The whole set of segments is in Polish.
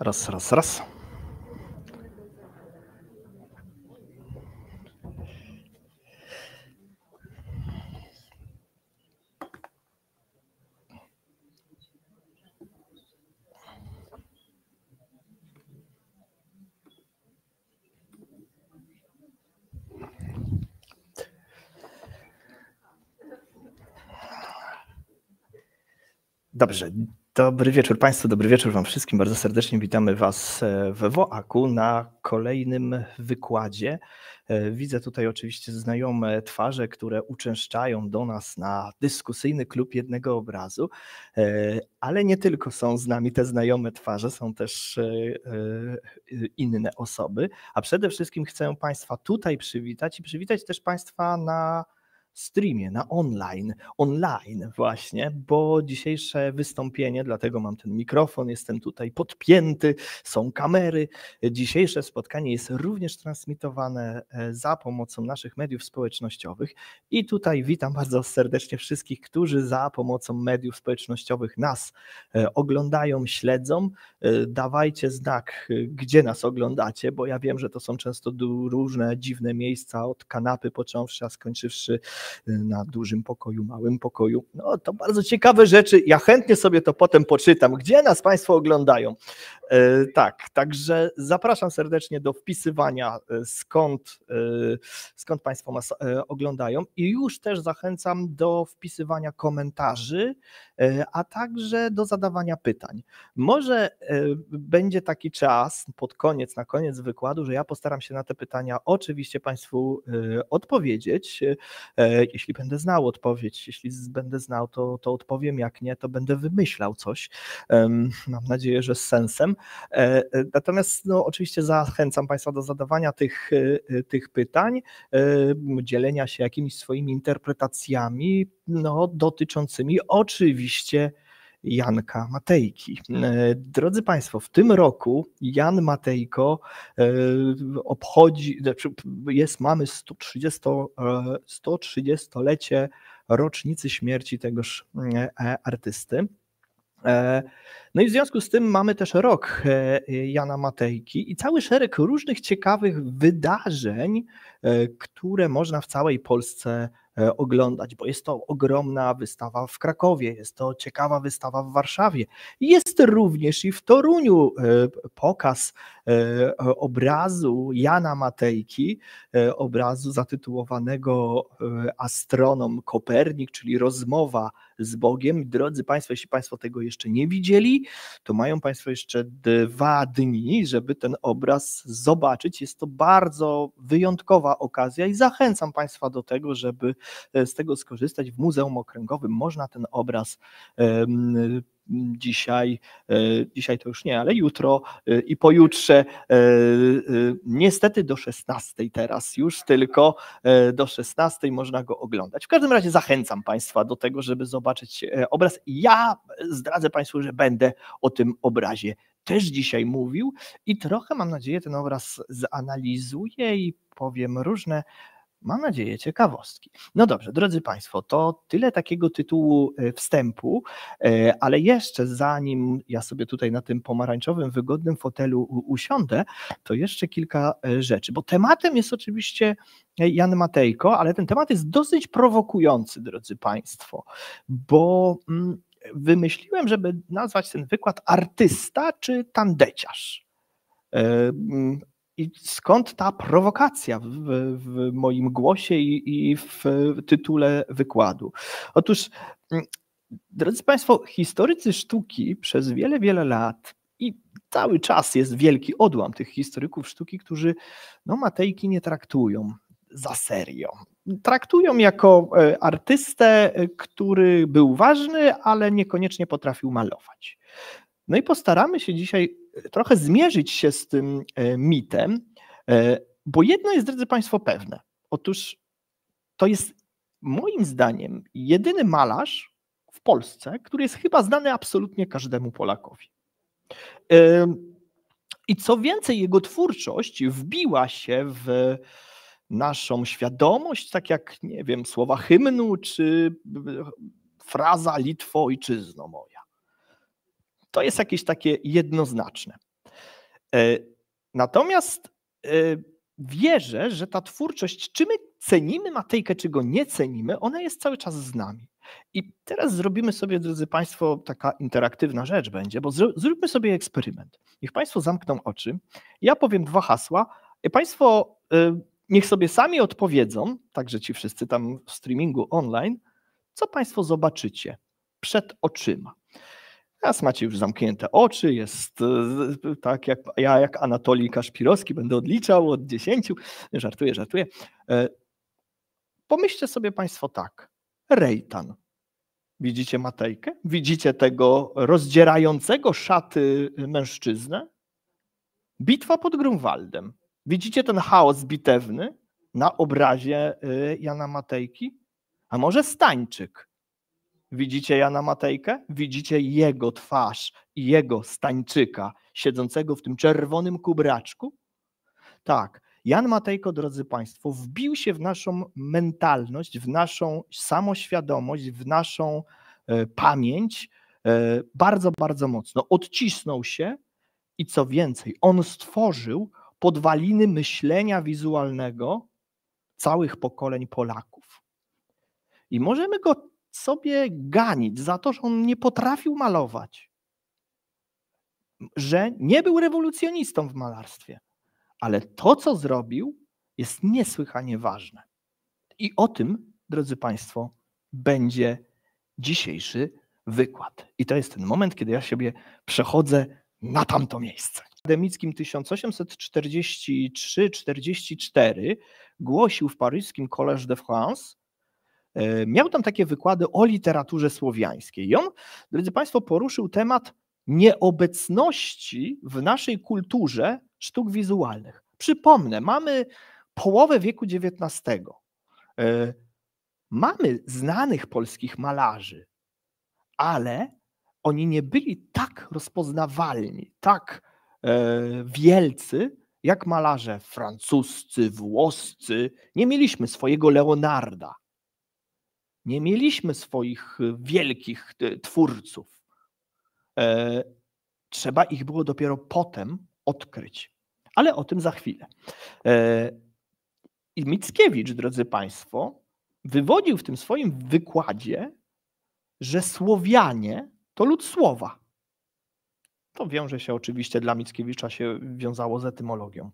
Raz, raz, raz. Dobrze, Dobry wieczór Państwu, dobry wieczór Wam wszystkim. Bardzo serdecznie witamy Was we WOAKu na kolejnym wykładzie. E, widzę tutaj oczywiście znajome twarze, które uczęszczają do nas na dyskusyjny klub jednego obrazu, e, ale nie tylko są z nami te znajome twarze, są też e, inne osoby. A przede wszystkim chcę Państwa tutaj przywitać i przywitać też Państwa na streamie, na online, online właśnie, bo dzisiejsze wystąpienie, dlatego mam ten mikrofon, jestem tutaj podpięty, są kamery. Dzisiejsze spotkanie jest również transmitowane e, za pomocą naszych mediów społecznościowych i tutaj witam bardzo serdecznie wszystkich, którzy za pomocą mediów społecznościowych nas e, oglądają, śledzą. E, dawajcie znak, gdzie nas oglądacie, bo ja wiem, że to są często różne dziwne miejsca, od kanapy począwszy, a skończywszy na dużym pokoju, małym pokoju. No to bardzo ciekawe rzeczy. Ja chętnie sobie to potem poczytam. Gdzie nas Państwo oglądają? E, tak, także zapraszam serdecznie do wpisywania, e, skąd, e, skąd Państwo nas oglądają. I już też zachęcam do wpisywania komentarzy, a także do zadawania pytań. Może będzie taki czas pod koniec, na koniec wykładu, że ja postaram się na te pytania oczywiście Państwu odpowiedzieć. Jeśli będę znał odpowiedź, jeśli będę znał, to, to odpowiem, jak nie, to będę wymyślał coś. Mam nadzieję, że z sensem. E, e, natomiast no, oczywiście zachęcam Państwa do zadawania tych, e, tych pytań, dzielenia się jakimiś swoimi interpretacjami no, dotyczącymi oczywiście Janka Matejki. E, drodzy Państwo, w tym roku Jan Matejko e, obchodzi, znaczy jest, mamy 130, 130-lecie e, rocznicy śmierci tegoż artysty. No i w związku z tym mamy też rok Jana Matejki i cały szereg różnych ciekawych wydarzeń, które można w całej Polsce E, oglądać, bo jest to ogromna wystawa w Krakowie, jest to ciekawa wystawa w Warszawie. Jest również i w Toruniu e, pokaz e, obrazu Jana Matejki, obrazu zatytułowanego Astronom Kopernik, czyli rozmowa z Bogiem. Drodzy Państwo, jeśli Państwo tego jeszcze nie widzieli, to mają Państwo jeszcze dwa dni, żeby ten obraz zobaczyć. Jest to bardzo wyjątkowa okazja i zachęcam Państwa do tego, żeby E, z tego skorzystać. W Muzeum Okręgowym można ten obraz e, dzisiaj, e, dzisiaj to już nie, ale jutro i pojutrze, niestety do 16 teraz już tylko, do 16 można go oglądać. W każdym razie zachęcam Państwa do tego, żeby zobaczyć obraz. Ja zdradzę Państwu, że będę o tym obrazie też dzisiaj mówił i trochę, mam nadzieję, ten obraz zanalizuję i powiem różne Mam nadzieję, ciekawostki. No dobrze, drodzy Państwo, to tyle takiego tytułu e, wstępu, e, ale jeszcze zanim ja sobie tutaj na tym pomarańczowym, wygodnym fotelu usiądę, to jeszcze kilka e, rzeczy, bo tematem jest oczywiście Jan Matejko, ale ten temat jest dosyć prowokujący, drodzy Państwo, bo mm, wymyśliłem, żeby nazwać ten wykład artysta czy tandeciarz. Mm, i skąd ta prowokacja w, w moim głosie i, i w tytule wykładu? Otóż, mm, drodzy Państwo, historycy sztuki przez wiele, wiele lat i cały czas jest wielki odłam tych historyków sztuki, którzy no, Matejki nie traktują za serio. Traktują jako e, artystę, e, który był ważny, ale niekoniecznie potrafił malować. No i postaramy się dzisiaj trochę zmierzyć się z tym e, mitem, e, bo jedno jest, drodzy Państwo, pewne. Otóż to jest moim zdaniem jedyny malarz w Polsce, który jest chyba znany absolutnie każdemu Polakowi. E, I co więcej, jego twórczość wbiła się w naszą świadomość, tak jak, nie wiem, słowa hymnu czy fraza Litwo, ojczyzno moje. To jest jakieś takie jednoznaczne. E, natomiast e, wierzę, że ta twórczość, czy my cenimy Matejkę, czy go nie cenimy, ona jest cały czas z nami. I teraz zrobimy sobie, drodzy Państwo, taka interaktywna rzecz będzie, bo zróbmy sobie eksperyment. Niech Państwo zamkną oczy, ja powiem dwa hasła, i e, Państwo niech sobie sami odpowiedzą, także ci wszyscy tam w streamingu online, co Państwo zobaczycie przed oczyma. Teraz macie już zamknięte oczy, jest e, tak jak ja, jak Anatolij Kaszpirowski, będę odliczał od dziesięciu. Żartuję, żartuję. E, pomyślcie sobie Państwo tak. Rejtan. Widzicie Matejkę? Widzicie tego rozdzierającego szaty mężczyznę? Bitwa pod Grunwaldem. Widzicie ten chaos bitewny na obrazie e, Jana Matejki? A może Stańczyk? Widzicie Jana Matejkę? Widzicie jego twarz i jego stańczyka siedzącego w tym czerwonym kubraczku? Tak, Jan Matejko, drodzy Państwo, wbił się w naszą mentalność, w naszą samoświadomość, w naszą e, pamięć e, bardzo, bardzo mocno. Odcisnął się i co więcej, on stworzył podwaliny myślenia wizualnego całych pokoleń Polaków. I możemy go sobie ganić za to, że on nie potrafił malować, że nie był rewolucjonistą w malarstwie, ale to, co zrobił, jest niesłychanie ważne. I o tym, drodzy Państwo, będzie dzisiejszy wykład. I to jest ten moment, kiedy ja siebie przechodzę na tamto miejsce. W akademickim 1843-44 głosił w paryskim Collège de France E, miał tam takie wykłady o literaturze słowiańskiej. I on, drodzy Państwo, poruszył temat nieobecności w naszej kulturze sztuk wizualnych. Przypomnę, mamy połowę wieku XIX. E, mamy znanych polskich malarzy, ale oni nie byli tak rozpoznawalni, tak e, wielcy, jak malarze francuscy, włoscy. Nie mieliśmy swojego Leonarda, nie mieliśmy swoich y, wielkich y, twórców. E, trzeba ich było dopiero potem odkryć. Ale o tym za chwilę. E, I Mickiewicz, drodzy Państwo, wywodził w tym swoim wykładzie, że Słowianie to lud słowa. To wiąże się oczywiście dla Mickiewicza się wiązało z etymologią.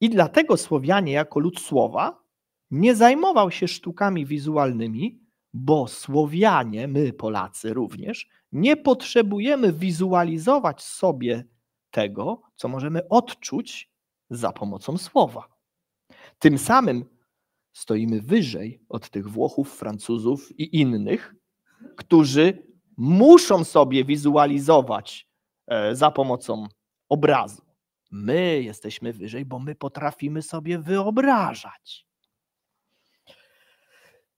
I dlatego Słowianie jako lud słowa nie zajmował się sztukami wizualnymi, bo Słowianie, my Polacy również, nie potrzebujemy wizualizować sobie tego, co możemy odczuć za pomocą słowa. Tym samym stoimy wyżej od tych Włochów, Francuzów i innych, którzy muszą sobie wizualizować e, za pomocą obrazu. My jesteśmy wyżej, bo my potrafimy sobie wyobrażać.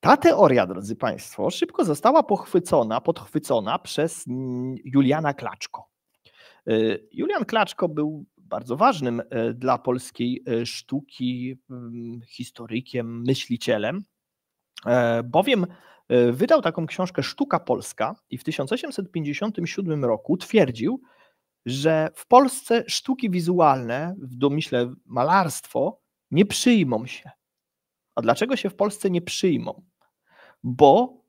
Ta teoria, drodzy Państwo, szybko została pochwycona, podchwycona przez mm, Juliana Klaczko. E, Julian Klaczko był bardzo ważnym e, dla polskiej e, sztuki mm, historykiem, myślicielem, bowiem wydał taką książkę Sztuka Polska i w 1857 roku twierdził, że w Polsce sztuki wizualne, w domyśle malarstwo, nie przyjmą się. A dlaczego się w Polsce nie przyjmą? bo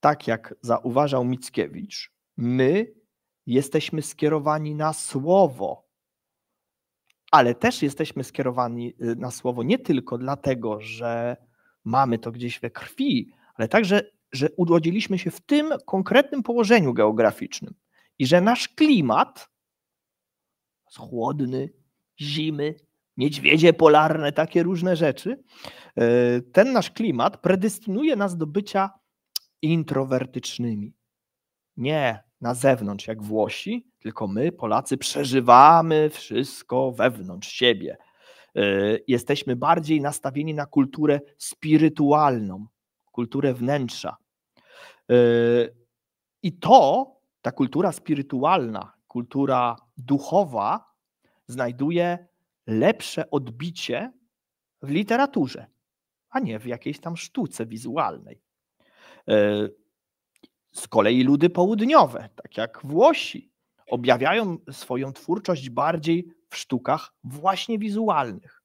tak jak zauważał Mickiewicz, my jesteśmy skierowani na słowo, ale też jesteśmy skierowani y, na słowo nie tylko dlatego, że mamy to gdzieś we krwi, ale także, że urodziliśmy się w tym konkretnym położeniu geograficznym i że nasz klimat jest chłodny, zimy, niedźwiedzie polarne, takie różne rzeczy. E, ten nasz klimat predestynuje nas do bycia introwertycznymi. Nie na zewnątrz, jak Włosi, tylko my, Polacy, przeżywamy wszystko wewnątrz siebie. E, jesteśmy bardziej nastawieni na kulturę spirytualną, kulturę wnętrza. E, I to, ta kultura spirytualna, kultura duchowa, znajduje lepsze odbicie w literaturze, a nie w jakiejś tam sztuce wizualnej. E, z kolei ludy południowe, tak jak Włosi, objawiają swoją twórczość bardziej w sztukach właśnie wizualnych.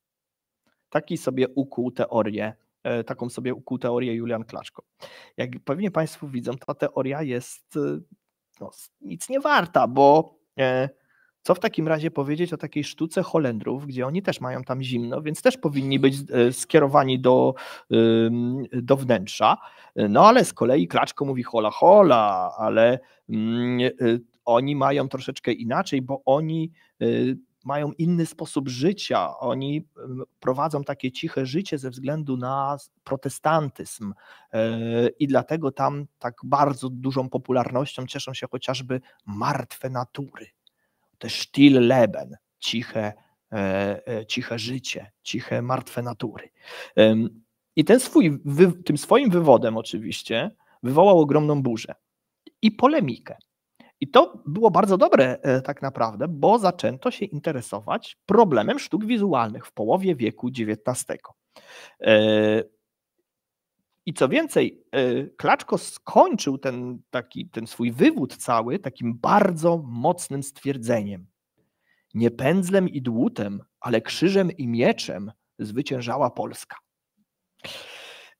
Taki sobie ukuł teorię, e, taką sobie ukuł teorię Julian Klaczko. Jak pewnie Państwo widzą, ta teoria jest e, no, nic nie warta, bo co w takim razie powiedzieć o takiej sztuce Holendrów, gdzie oni też mają tam zimno, więc też powinni być e, skierowani do, do wnętrza. No ale z kolei Klaczko mówi hola hola, ale mm, y, oni mają troszeczkę inaczej, bo oni y, mają inny sposób życia. Oni prowadzą takie ciche życie ze względu na protestantyzm e, i dlatego tam tak bardzo dużą popularnością cieszą się chociażby martwe natury te stille Leben, ciche, e, e, ciche życie, ciche martwe natury. I ten swój, tym swoim wywodem oczywiście wywołał ogromną burzę i polemikę. I to było bardzo dobre e, tak naprawdę, bo zaczęto się interesować problemem sztuk wizualnych w połowie wieku XIX. I co więcej, e, Klaczko skończył ten, taki, ten swój wywód cały takim bardzo mocnym stwierdzeniem. Nie pędzlem i dłutem, ale krzyżem i mieczem zwyciężała Polska.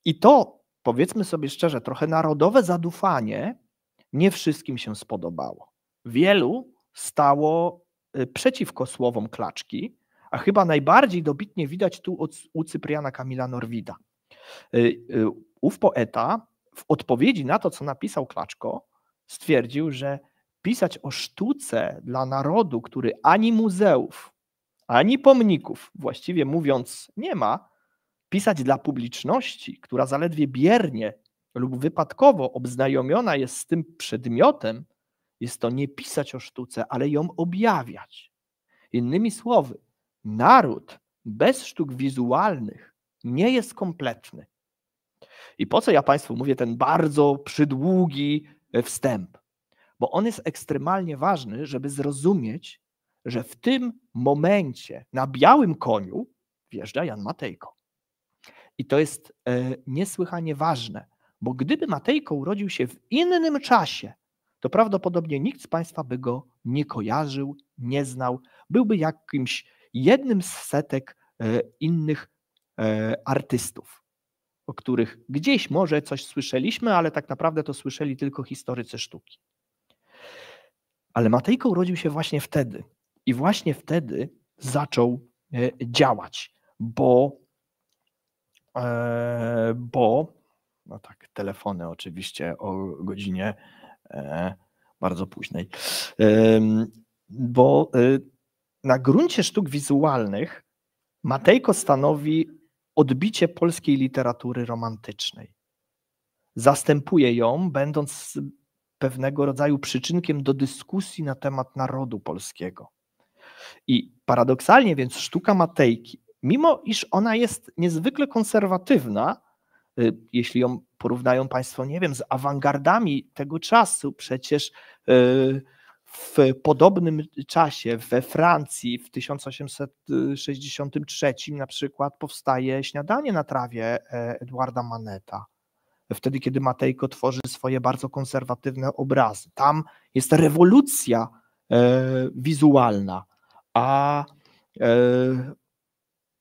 I to, powiedzmy sobie szczerze, trochę narodowe zadufanie nie wszystkim się spodobało. Wielu stało e, przeciwko słowom Klaczki, a chyba najbardziej dobitnie widać tu u Cypriana Kamila Norwida e, ów poeta w odpowiedzi na to, co napisał Klaczko, stwierdził, że pisać o sztuce dla narodu, który ani muzeów, ani pomników, właściwie mówiąc, nie ma, pisać dla publiczności, która zaledwie biernie lub wypadkowo obznajomiona jest z tym przedmiotem, jest to nie pisać o sztuce, ale ją objawiać. Innymi słowy, naród bez sztuk wizualnych nie jest kompletny. I po co ja Państwu mówię ten bardzo przydługi e, wstęp? Bo on jest ekstremalnie ważny, żeby zrozumieć, że w tym momencie na białym koniu wjeżdża Jan Matejko. I to jest e, niesłychanie ważne, bo gdyby Matejko urodził się w innym czasie, to prawdopodobnie nikt z Państwa by go nie kojarzył, nie znał, byłby jakimś jednym z setek e, innych artystów o których gdzieś może coś słyszeliśmy, ale tak naprawdę to słyszeli tylko historycy sztuki. Ale Matejko urodził się właśnie wtedy i właśnie wtedy zaczął e, działać, bo, e, bo no tak, telefony oczywiście o godzinie e, bardzo późnej, bo na gruncie sztuk wizualnych Matejko stanowi odbicie polskiej literatury romantycznej. Zastępuje ją, będąc pewnego rodzaju przyczynkiem do dyskusji na temat narodu polskiego. I paradoksalnie więc sztuka Matejki, mimo iż ona jest niezwykle konserwatywna, y, jeśli ją porównają Państwo, nie wiem, z awangardami tego czasu, przecież. Yy, w podobnym czasie we Francji w 1863 na przykład powstaje śniadanie na trawie e, Edwarda Maneta. Wtedy, kiedy Matejko tworzy swoje bardzo konserwatywne obrazy. Tam jest rewolucja e, wizualna, a e,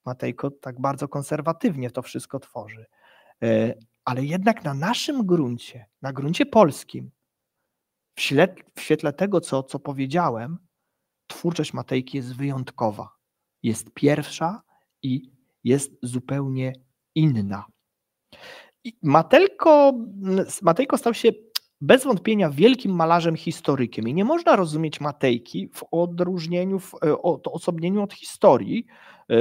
Matejko tak bardzo konserwatywnie to wszystko tworzy. Ale jednak na naszym gruncie, na gruncie polskim, w, w świetle tego, co, co powiedziałem, twórczość Matejki jest wyjątkowa. Jest pierwsza i jest zupełnie inna. I Matelko, Matejko stał się bez wątpienia wielkim malarzem historykiem i nie można rozumieć Matejki w odróżnieniu, w e, odosobnieniu od historii, y,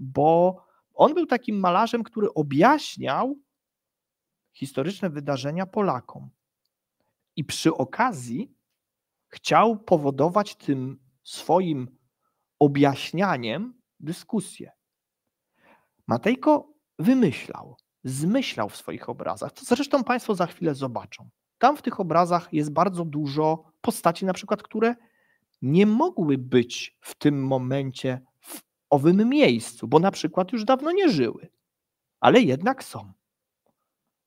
bo on był takim malarzem, który objaśniał historyczne wydarzenia Polakom i przy okazji chciał powodować tym swoim objaśnianiem dyskusję. Matejko wymyślał, zmyślał w swoich obrazach, co zresztą Państwo za chwilę zobaczą. Tam w tych obrazach jest bardzo dużo postaci, na przykład, które nie mogły być w tym momencie w owym miejscu, bo na przykład już dawno nie żyły, ale jednak są.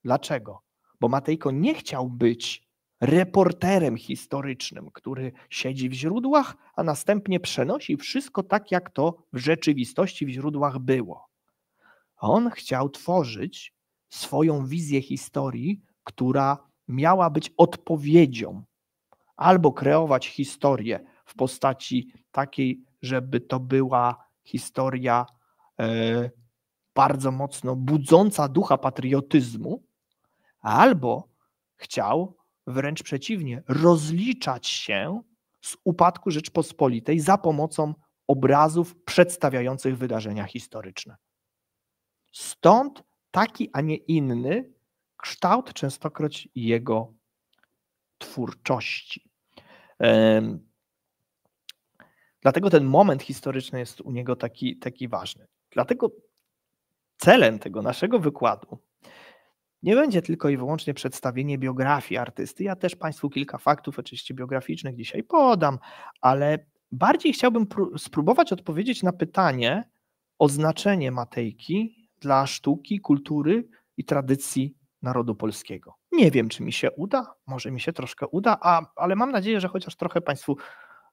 Dlaczego? Bo Matejko nie chciał być reporterem historycznym, który siedzi w źródłach, a następnie przenosi wszystko tak, jak to w rzeczywistości w źródłach było. On chciał tworzyć swoją wizję historii, która miała być odpowiedzią, albo kreować historię w postaci takiej, żeby to była historia e, bardzo mocno budząca ducha patriotyzmu, albo chciał wręcz przeciwnie, rozliczać się z upadku Rzeczpospolitej za pomocą obrazów przedstawiających wydarzenia historyczne. Stąd taki, a nie inny kształt, częstokroć jego twórczości. Dlatego ten moment historyczny jest u niego taki, taki ważny. Dlatego celem tego naszego wykładu nie będzie tylko i wyłącznie przedstawienie biografii artysty. Ja też Państwu kilka faktów, oczywiście biograficznych, dzisiaj podam, ale bardziej chciałbym spróbować odpowiedzieć na pytanie o znaczenie Matejki dla sztuki, kultury i tradycji narodu polskiego. Nie wiem, czy mi się uda, może mi się troszkę uda, a, ale mam nadzieję, że chociaż trochę Państwu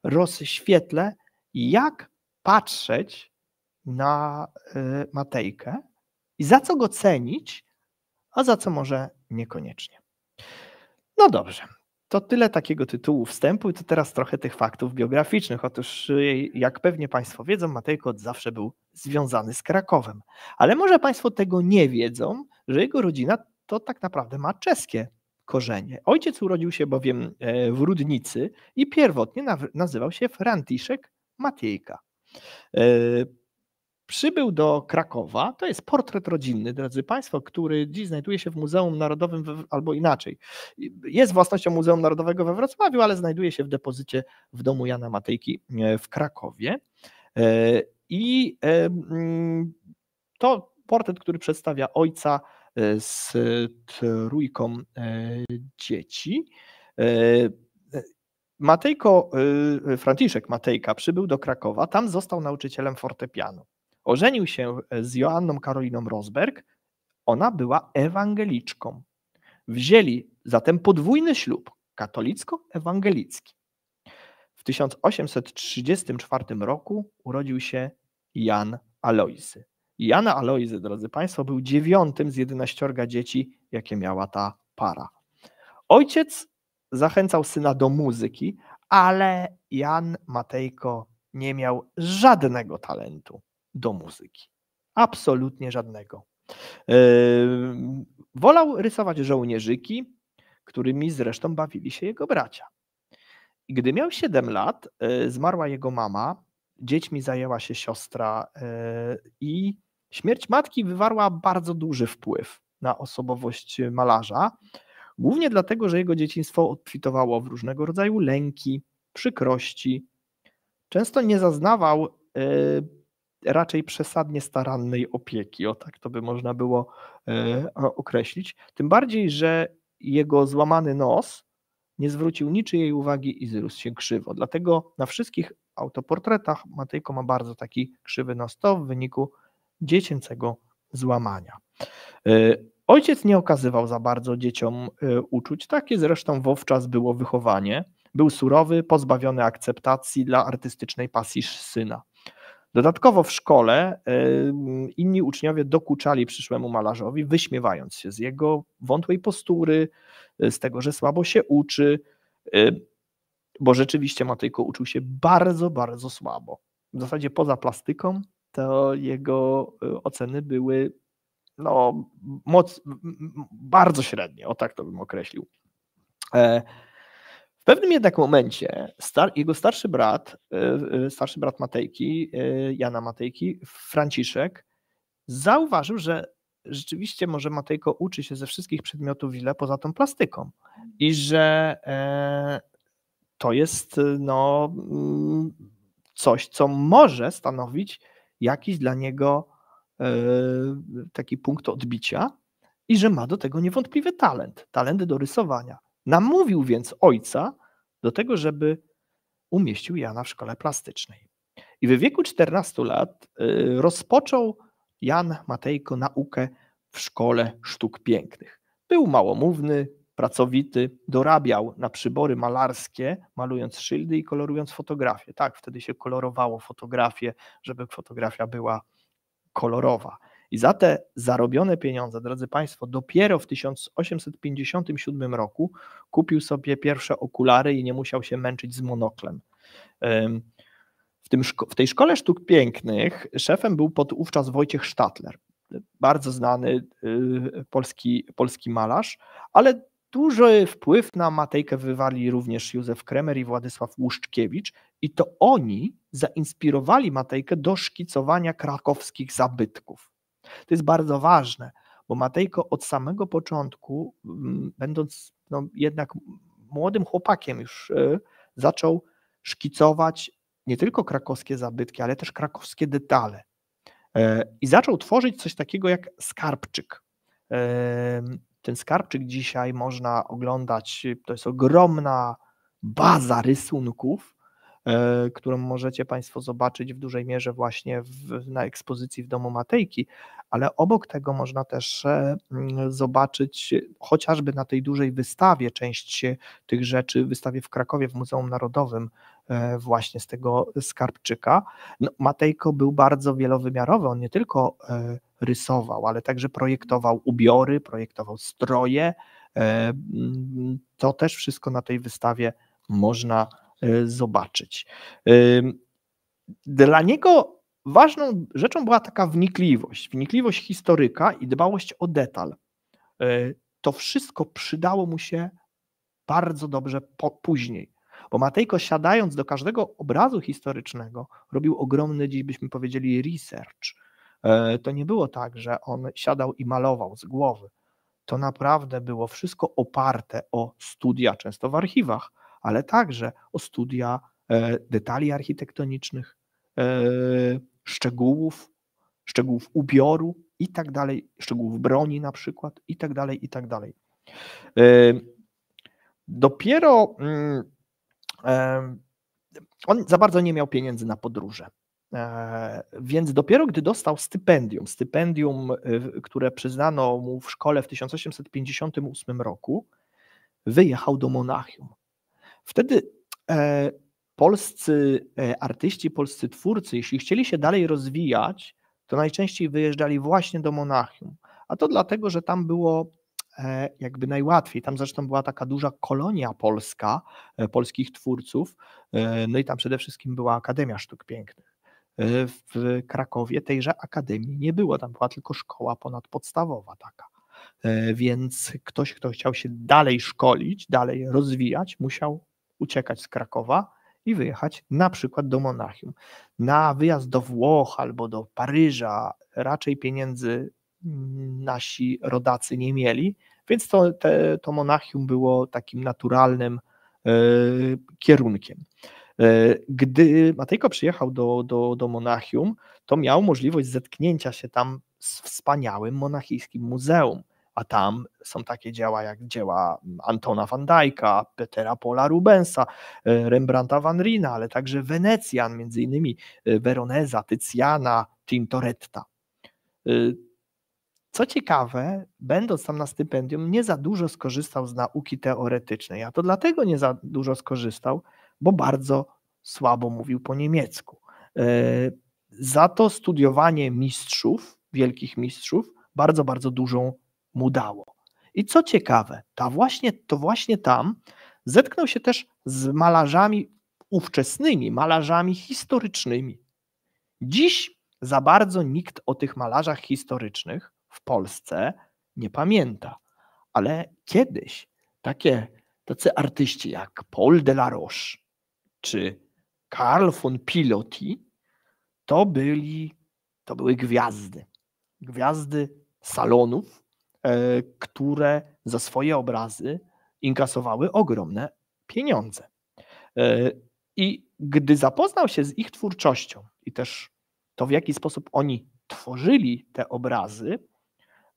rozświetlę, jak patrzeć na y, Matejkę i za co go cenić a za co może niekoniecznie. No dobrze. To tyle takiego tytułu wstępu, i to teraz trochę tych faktów biograficznych. Otóż, y, jak pewnie Państwo wiedzą, Matejko od zawsze był związany z Krakowem. Ale może Państwo tego nie wiedzą, że jego rodzina to tak naprawdę ma czeskie korzenie. Ojciec urodził się bowiem e, w Rudnicy i pierwotnie nazywał się Franciszek Matejka. E, Przybył do Krakowa, to jest portret rodzinny, drodzy Państwo, który dziś znajduje się w Muzeum Narodowym, we, albo inaczej. Jest własnością Muzeum Narodowego we Wrocławiu, ale znajduje się w depozycie w domu Jana Matejki e, w Krakowie. E, I e, mm, to portret, który przedstawia ojca z trójką dzieci. Matejko, Franciszek Matejka przybył do Krakowa, tam został nauczycielem fortepianu. Ożenił się e, z Joanną Karoliną Rosberg. Ona była ewangeliczką. Wzięli zatem podwójny ślub katolicko-ewangelicki. W 1834 roku urodził się Jan Alojzy. Jana Alojzy, drodzy Państwo, był dziewiątym z jedenaściorga dzieci, jakie miała ta para. Ojciec zachęcał syna do muzyki, ale Jan Matejko nie miał żadnego talentu do muzyki. Absolutnie żadnego. Yy, wolał rysować żołnierzyki, którymi zresztą bawili się jego bracia. I gdy miał 7 lat, yy, zmarła jego mama, dziećmi zajęła się siostra yy, i śmierć matki wywarła bardzo duży wpływ na osobowość malarza, głównie dlatego, że jego dzieciństwo odkwitowało w różnego rodzaju lęki, przykrości. Często nie zaznawał raczej przesadnie starannej opieki, o tak to by można było e, określić. Tym bardziej, że jego złamany nos nie zwrócił niczyjej uwagi i zrósł się krzywo. Dlatego na wszystkich autoportretach Matejko ma bardzo taki krzywy nos. To w wyniku dziecięcego złamania. E, ojciec nie okazywał za bardzo dzieciom e, uczuć, takie zresztą wówczas było wychowanie. Był surowy, pozbawiony akceptacji dla artystycznej pasji syna. Dodatkowo w szkole e, mhm. inni uczniowie dokuczali przyszłemu malarzowi, wyśmiewając się z jego wątłej postury, e, z tego, że słabo się uczy, e, bo rzeczywiście Matejko uczył się bardzo, bardzo słabo. W zasadzie poza plastyką, to jego oceny były no, moc, bardzo średnie, o tak to bym określił pewnym jednak momencie star, jego starszy brat, e, e, starszy brat Matejki, e, Jana Matejki, Franciszek, zauważył, że rzeczywiście może Matejko uczy się ze wszystkich przedmiotów ile poza tą plastyką i że to jest no, mm, coś, co może stanowić jakiś dla niego taki punkt odbicia i że ma do tego niewątpliwy talent, talent do rysowania. Namówił więc ojca do tego, żeby umieścił Jana w szkole plastycznej. I w wieku 14 lat y, rozpoczął Jan Matejko naukę w szkole sztuk pięknych. Był małomówny, pracowity, dorabiał na przybory malarskie, malując szyldy i kolorując fotografie. Tak, wtedy się kolorowało fotografie, żeby fotografia była kolorowa. I za te zarobione pieniądze, drodzy Państwo, dopiero w 1857 roku kupił sobie pierwsze okulary i nie musiał się męczyć z monoklem. W, tym, w tej szkole sztuk pięknych szefem był podówczas Wojciech Stadler, bardzo znany y, polski, polski malarz, ale duży wpływ na Matejkę wywali również Józef Kremer i Władysław Łuszczkiewicz i to oni zainspirowali Matejkę do szkicowania krakowskich zabytków. To jest bardzo ważne, bo Matejko od samego początku, mm, będąc no, jednak młodym chłopakiem już, e, zaczął szkicować nie tylko krakowskie zabytki, ale też krakowskie detale. E, I zaczął tworzyć coś takiego jak skarbczyk. E, ten skarbczyk dzisiaj można oglądać, to jest ogromna baza rysunków, E, którą możecie Państwo zobaczyć w dużej mierze właśnie w, na ekspozycji w Domu Matejki, ale obok tego można też e, mm, zobaczyć chociażby na tej dużej wystawie część tych rzeczy, wystawie w Krakowie w Muzeum Narodowym e, właśnie z tego skarbczyka. No, Matejko był bardzo wielowymiarowy, on nie tylko rysował, ale także projektował ubiory, projektował stroje. Mm, to też wszystko na tej wystawie można E, zobaczyć. Dla niego ważną rzeczą była taka wnikliwość, wnikliwość historyka i dbałość o detal. E, to wszystko przydało mu się bardzo dobrze po, później. Bo Matejko, siadając do każdego obrazu historycznego, robił ogromny, dziś byśmy powiedzieli, research. E, to nie było tak, że on siadał i malował z głowy. To naprawdę było wszystko oparte o studia, często w archiwach, ale także o studia e, detali architektonicznych, e, szczegółów, szczegółów ubioru i tak dalej, szczegółów broni na przykład i tak dalej, i tak dalej. E, dopiero mm, on za bardzo nie miał pieniędzy na podróże. Więc dopiero gdy dostał stypendium, stypendium, które przyznano mu w szkole w 1858 roku, wyjechał do Monachium. Wtedy e, polscy e, artyści, polscy twórcy, jeśli chcieli się dalej rozwijać, to najczęściej wyjeżdżali właśnie do Monachium. A to dlatego, że tam było e, jakby najłatwiej. Tam zresztą była taka duża kolonia polska, e, polskich twórców, no i tam przede wszystkim była Akademia Sztuk Pięknych. W Krakowie tejże akademii nie było, tam była tylko szkoła ponadpodstawowa taka. Więc ktoś, kto chciał się dalej szkolić, dalej rozwijać, musiał uciekać z Krakowa i wyjechać na przykład do Monachium. Na wyjazd do Włoch albo do Paryża raczej pieniędzy mm, nasi rodacy nie mieli, więc to, te, to Monachium było takim naturalnym e, kierunkiem. E, gdy Matejko przyjechał do, do, do Monachium, to miał możliwość zetknięcia się tam z wspaniałym monachijskim muzeum a tam są takie dzieła jak dzieła mm, Antona van Dyka, Petera Paula Rubensa, e, Rembrandta van Rina, ale także Wenecjan, między innymi e, Veroneza, Tycjana, Tintoretta. E, co ciekawe, będąc tam na stypendium, nie za dużo skorzystał z nauki teoretycznej, a to dlatego nie za dużo skorzystał, bo bardzo słabo mówił po niemiecku. Za to studiowanie mistrzów, wielkich mistrzów, bardzo, bardzo dużą mu dało. I co ciekawe, ta właśnie, to właśnie tam zetknął się też z malarzami ówczesnymi, malarzami historycznymi. Dziś za bardzo nikt o tych malarzach historycznych w Polsce nie pamięta, ale kiedyś takie tacy artyści jak Paul Delaroche czy Karl von Piloti to byli to były gwiazdy. Gwiazdy salonów, E, które za swoje obrazy inkasowały ogromne pieniądze. E, I gdy zapoznał się z ich twórczością i też to, w jaki sposób oni tworzyli te obrazy,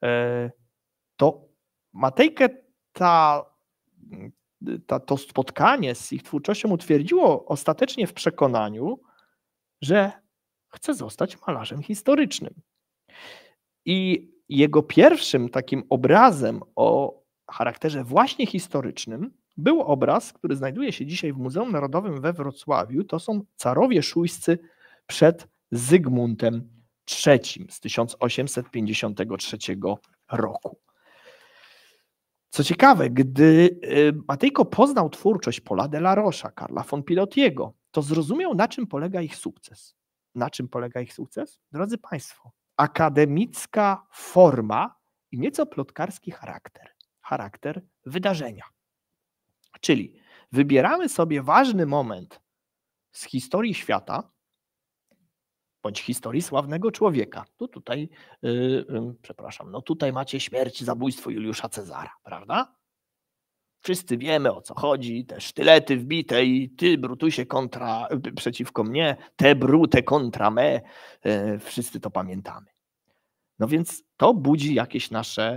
e, to Matejkę ta, ta, to spotkanie z ich twórczością utwierdziło ostatecznie w przekonaniu, że chce zostać malarzem historycznym. I jego pierwszym takim obrazem o charakterze właśnie historycznym był obraz, który znajduje się dzisiaj w Muzeum Narodowym we Wrocławiu. To są carowie szujscy przed Zygmuntem III z 1853 roku. Co ciekawe, gdy y, Matejko poznał twórczość Paula de la Rocha, Karla von Pilotiego, to zrozumiał, na czym polega ich sukces. Na czym polega ich sukces? Drodzy Państwo, akademicka forma i nieco plotkarski charakter, charakter wydarzenia. Czyli wybieramy sobie ważny moment z historii świata bądź historii sławnego człowieka. Tu tutaj, yy, yy, przepraszam, no tutaj macie śmierć, zabójstwo Juliusza Cezara, prawda? Wszyscy wiemy o co chodzi, te sztylety wbite i ty, Brutusie, kontra, y, przeciwko mnie, te brute kontra me. E, wszyscy to pamiętamy. No więc to budzi jakieś nasze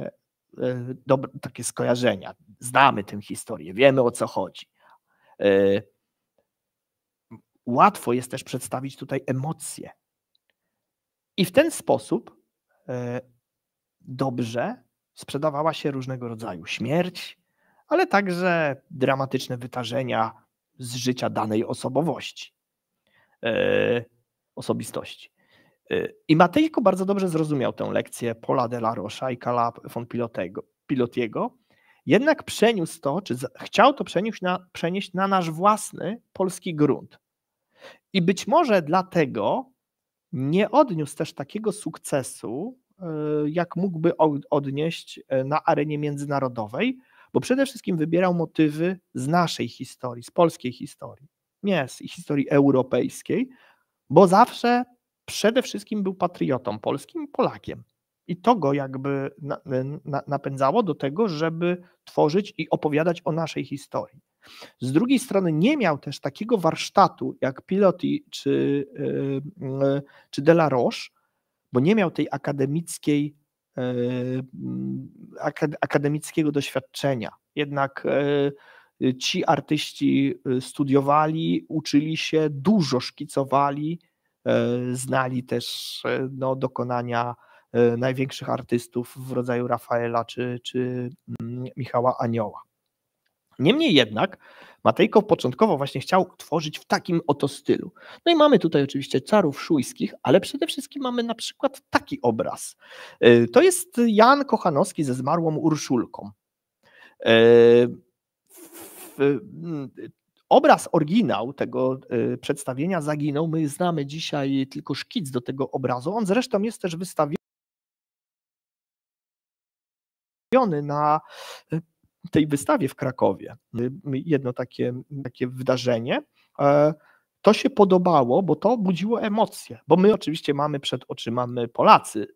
e, dobre, takie skojarzenia. Znamy tę historię, wiemy o co chodzi. E, łatwo jest też przedstawić tutaj emocje. I w ten sposób dobrze sprzedawała się różnego rodzaju śmierć, ale także dramatyczne wydarzenia z życia danej osobowości, e, osobistości. E, I Matejko bardzo dobrze zrozumiał tę lekcję Paula de la Rocha i Kala von Pilotego, Pilotiego, jednak przeniósł to, czy chciał to przenieść na, przenieść na nasz własny polski grunt. I być może dlatego nie odniósł też takiego sukcesu, e, jak mógłby odnieść na arenie międzynarodowej, bo przede wszystkim wybierał motywy z naszej historii, z polskiej historii, nie z historii europejskiej, bo zawsze przede wszystkim był patriotą polskim, Polakiem. I to go jakby napędzało do tego, żeby tworzyć i opowiadać o naszej historii. Z drugiej strony nie miał też takiego warsztatu jak Piloti czy, yy, yy, czy Roche, bo nie miał tej akademickiej E, akademickiego doświadczenia. Jednak e, ci artyści e, studiowali, uczyli się, dużo szkicowali, znali też no, dokonania największych artystów w rodzaju Rafaela czy, czy mm, Michała Anioła. Niemniej jednak Matejko początkowo właśnie chciał tworzyć w takim oto stylu. No i mamy tutaj oczywiście czarów szujskich, ale przede wszystkim mamy na przykład taki obraz. E, to jest Jan Kochanowski ze zmarłą Urszulką. E, obraz oryginał tego e, przedstawienia zaginął. My znamy dzisiaj tylko szkic do tego obrazu. On zresztą jest też wystawiony na tej wystawie w Krakowie. Jedno takie, takie wydarzenie. E, to się podobało, bo to budziło emocje, bo my oczywiście mamy przed oczyma, my Polacy,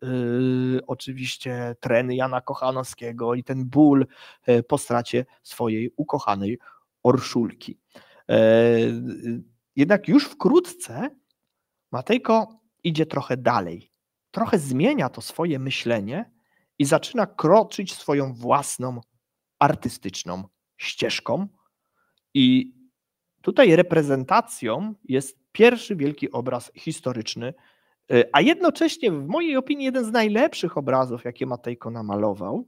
yy, oczywiście treny Jana Kochanowskiego i ten ból yy, po stracie swojej ukochanej Orszulki. Yy, jednak już wkrótce Matejko idzie trochę dalej, trochę zmienia to swoje myślenie i zaczyna kroczyć swoją własną artystyczną ścieżką. I tutaj reprezentacją jest pierwszy wielki obraz historyczny, e, a jednocześnie w mojej opinii jeden z najlepszych obrazów, jakie Matejko namalował.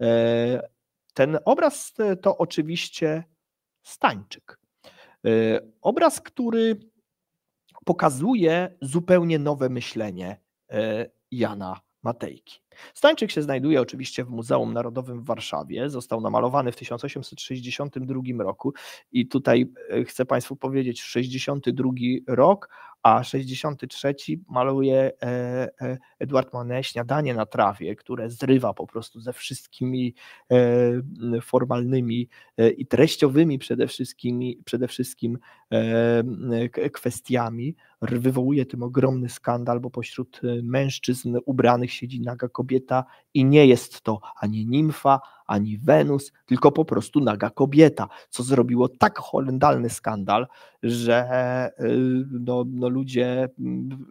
E, ten obraz to oczywiście Stańczyk. E, obraz, który pokazuje zupełnie nowe myślenie Jana Matejki. Stańczyk się znajduje oczywiście w Muzeum Narodowym w Warszawie. Został namalowany w 1862 roku i tutaj e, chcę Państwu powiedzieć, 62 rok, a 63 maluje e, e, Edward Manet śniadanie na trawie, które zrywa po prostu ze wszystkimi formalnymi i treściowymi przede, wszystkim przede wszystkim kwestiami. Wywołuje tym ogromny skandal, bo pośród mężczyzn ubranych siedzi naga kobieta kobieta i nie jest to ani nimfa, ani Wenus, tylko po prostu naga kobieta, co zrobiło tak horrendalny skandal, że e, no, no ludzie mm,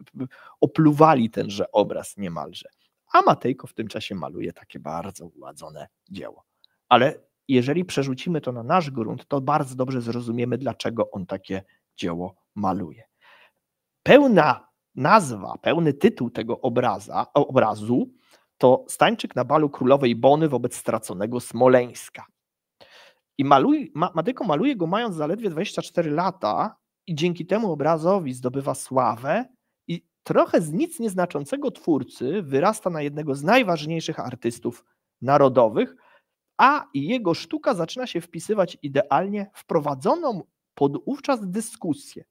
opluwali tenże obraz niemalże. A Matejko w tym czasie maluje takie bardzo uładzone dzieło. Ale jeżeli przerzucimy to na nasz grunt, to bardzo dobrze zrozumiemy, dlaczego on takie dzieło maluje. Pełna nazwa, pełny tytuł tego obraza, obrazu to Stańczyk na balu królowej Bony wobec straconego Smoleńska. I maluj, ma, Madyko maluje go mając zaledwie 24 lata i dzięki temu obrazowi zdobywa sławę i trochę z nic nieznaczącego twórcy wyrasta na jednego z najważniejszych artystów narodowych, a jego sztuka zaczyna się wpisywać idealnie w prowadzoną podówczas dyskusję.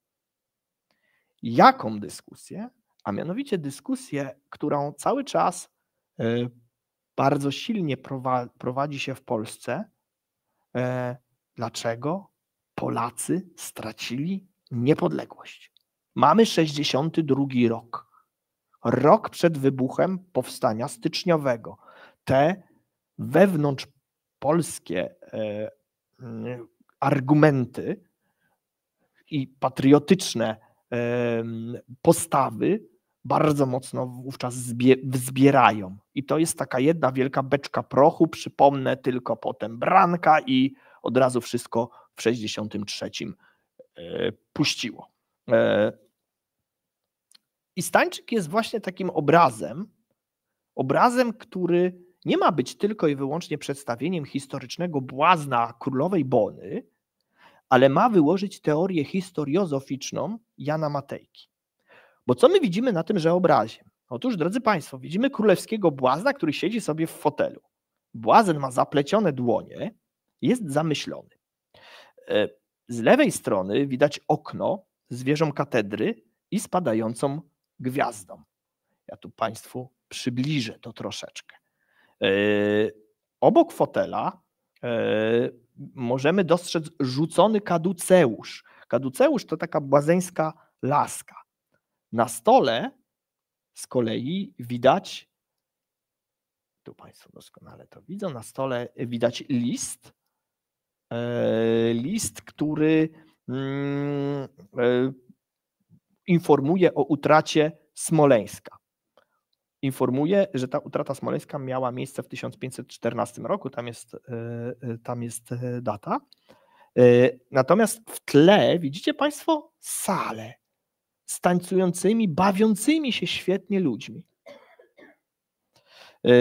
Jaką dyskusję? A mianowicie dyskusję, którą cały czas E, bardzo silnie prowadzi się w Polsce. E, dlaczego Polacy stracili niepodległość? Mamy 62 rok. Rok przed wybuchem powstania styczniowego. Te wewnątrz polskie e, mm, argumenty i patriotyczne postawy bardzo mocno wówczas wzbierają. I to jest taka jedna wielka beczka prochu, przypomnę tylko potem branka i od razu wszystko w 63 e, puściło. E, I Stańczyk jest właśnie takim obrazem, obrazem, który nie ma być tylko i wyłącznie przedstawieniem historycznego błazna królowej Bony, ale ma wyłożyć teorię historiozoficzną Jana Matejki. Bo co my widzimy na tymże obrazie? Otóż, drodzy Państwo, widzimy królewskiego błazna, który siedzi sobie w fotelu. Błazen ma zaplecione dłonie, jest zamyślony. E, z lewej strony widać okno z wieżą katedry i spadającą gwiazdą. Ja tu Państwu przybliżę to troszeczkę. E, obok fotela e, możemy dostrzec rzucony kaduceusz. Kaduceusz to taka błazeńska laska. Na stole z kolei widać, tu Państwo doskonale to widzą, na stole widać list, e, list, który mm, e, informuje o utracie Smoleńska. Informuje, że ta utrata smoleńska miała miejsce w 1514 roku, tam jest, e, tam jest data. Natomiast w tle widzicie Państwo salę stańcującymi, bawiącymi się świetnie ludźmi. E,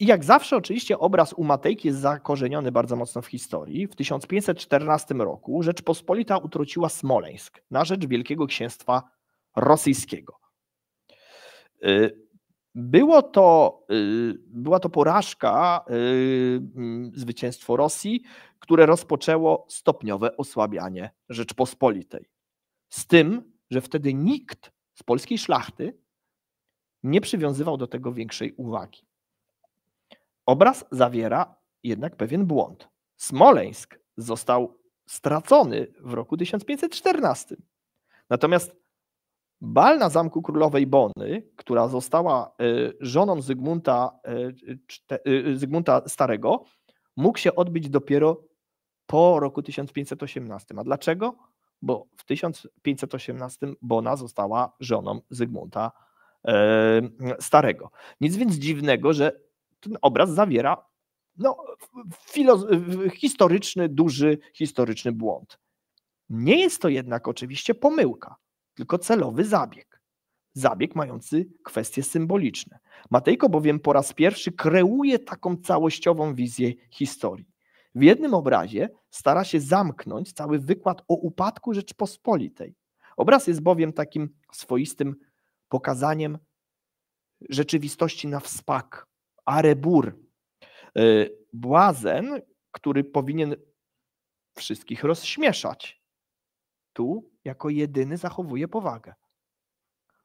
I jak zawsze, oczywiście, obraz u Matejki jest zakorzeniony bardzo mocno w historii. W 1514 roku Rzeczpospolita utrociła Smoleńsk na rzecz Wielkiego Księstwa Rosyjskiego. E, było to, e, była to porażka, zwycięstwo Rosji, które rozpoczęło stopniowe osłabianie Rzeczpospolitej. Z tym, że wtedy nikt z polskiej szlachty nie przywiązywał do tego większej uwagi. Obraz zawiera jednak pewien błąd. Smoleńsk został stracony w roku 1514. Natomiast bal na zamku królowej Bony, która została y, żoną Zygmunta, y, y, Zygmunta Starego, mógł się odbyć dopiero po roku 1518. A dlaczego? bo w 1518 Bona została żoną Zygmunta e, Starego. Nic więc dziwnego, że ten obraz zawiera no, historyczny, duży historyczny błąd. Nie jest to jednak oczywiście pomyłka, tylko celowy zabieg. Zabieg mający kwestie symboliczne. Matejko bowiem po raz pierwszy kreuje taką całościową wizję historii. W jednym obrazie stara się zamknąć cały wykład o upadku Rzeczpospolitej. Obraz jest bowiem takim swoistym pokazaniem rzeczywistości na wspak, arebur. E, błazen, który powinien wszystkich rozśmieszać, tu jako jedyny zachowuje powagę.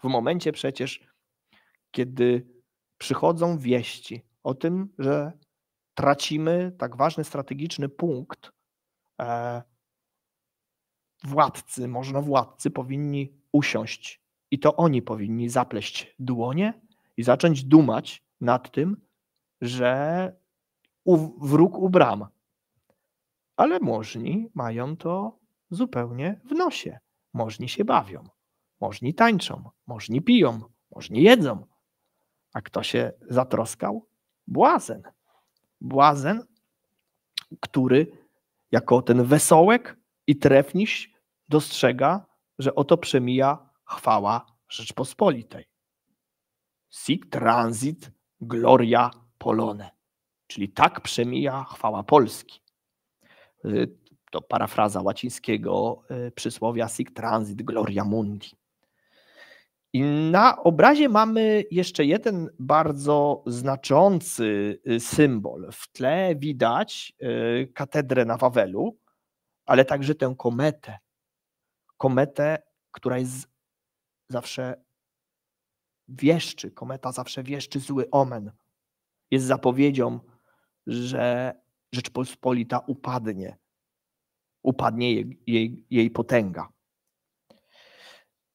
W momencie przecież, kiedy przychodzą wieści o tym, że tracimy tak ważny strategiczny punkt. E, władcy, można no władcy powinni usiąść i to oni powinni zapleść dłonie i zacząć dumać nad tym, że wróg u bram. Ale możni mają to zupełnie w nosie. Możni się bawią, możni tańczą, możni piją, możni jedzą. A kto się zatroskał? Błazen błazen, który jako ten wesołek i trefniś dostrzega, że oto przemija chwała Rzeczpospolitej. Sic transit gloria polone. Czyli tak przemija chwała Polski. Y, to parafraza łacińskiego y, przysłowia sic transit gloria mundi. I na obrazie mamy jeszcze jeden bardzo znaczący y, symbol. W tle widać y, katedrę na Wawelu, ale także tę kometę. Kometę, która jest zawsze wieszczy. Kometa zawsze wieszczy zły omen. Jest zapowiedzią, że Rzeczpospolita upadnie. Upadnie jej, jej, jej potęga.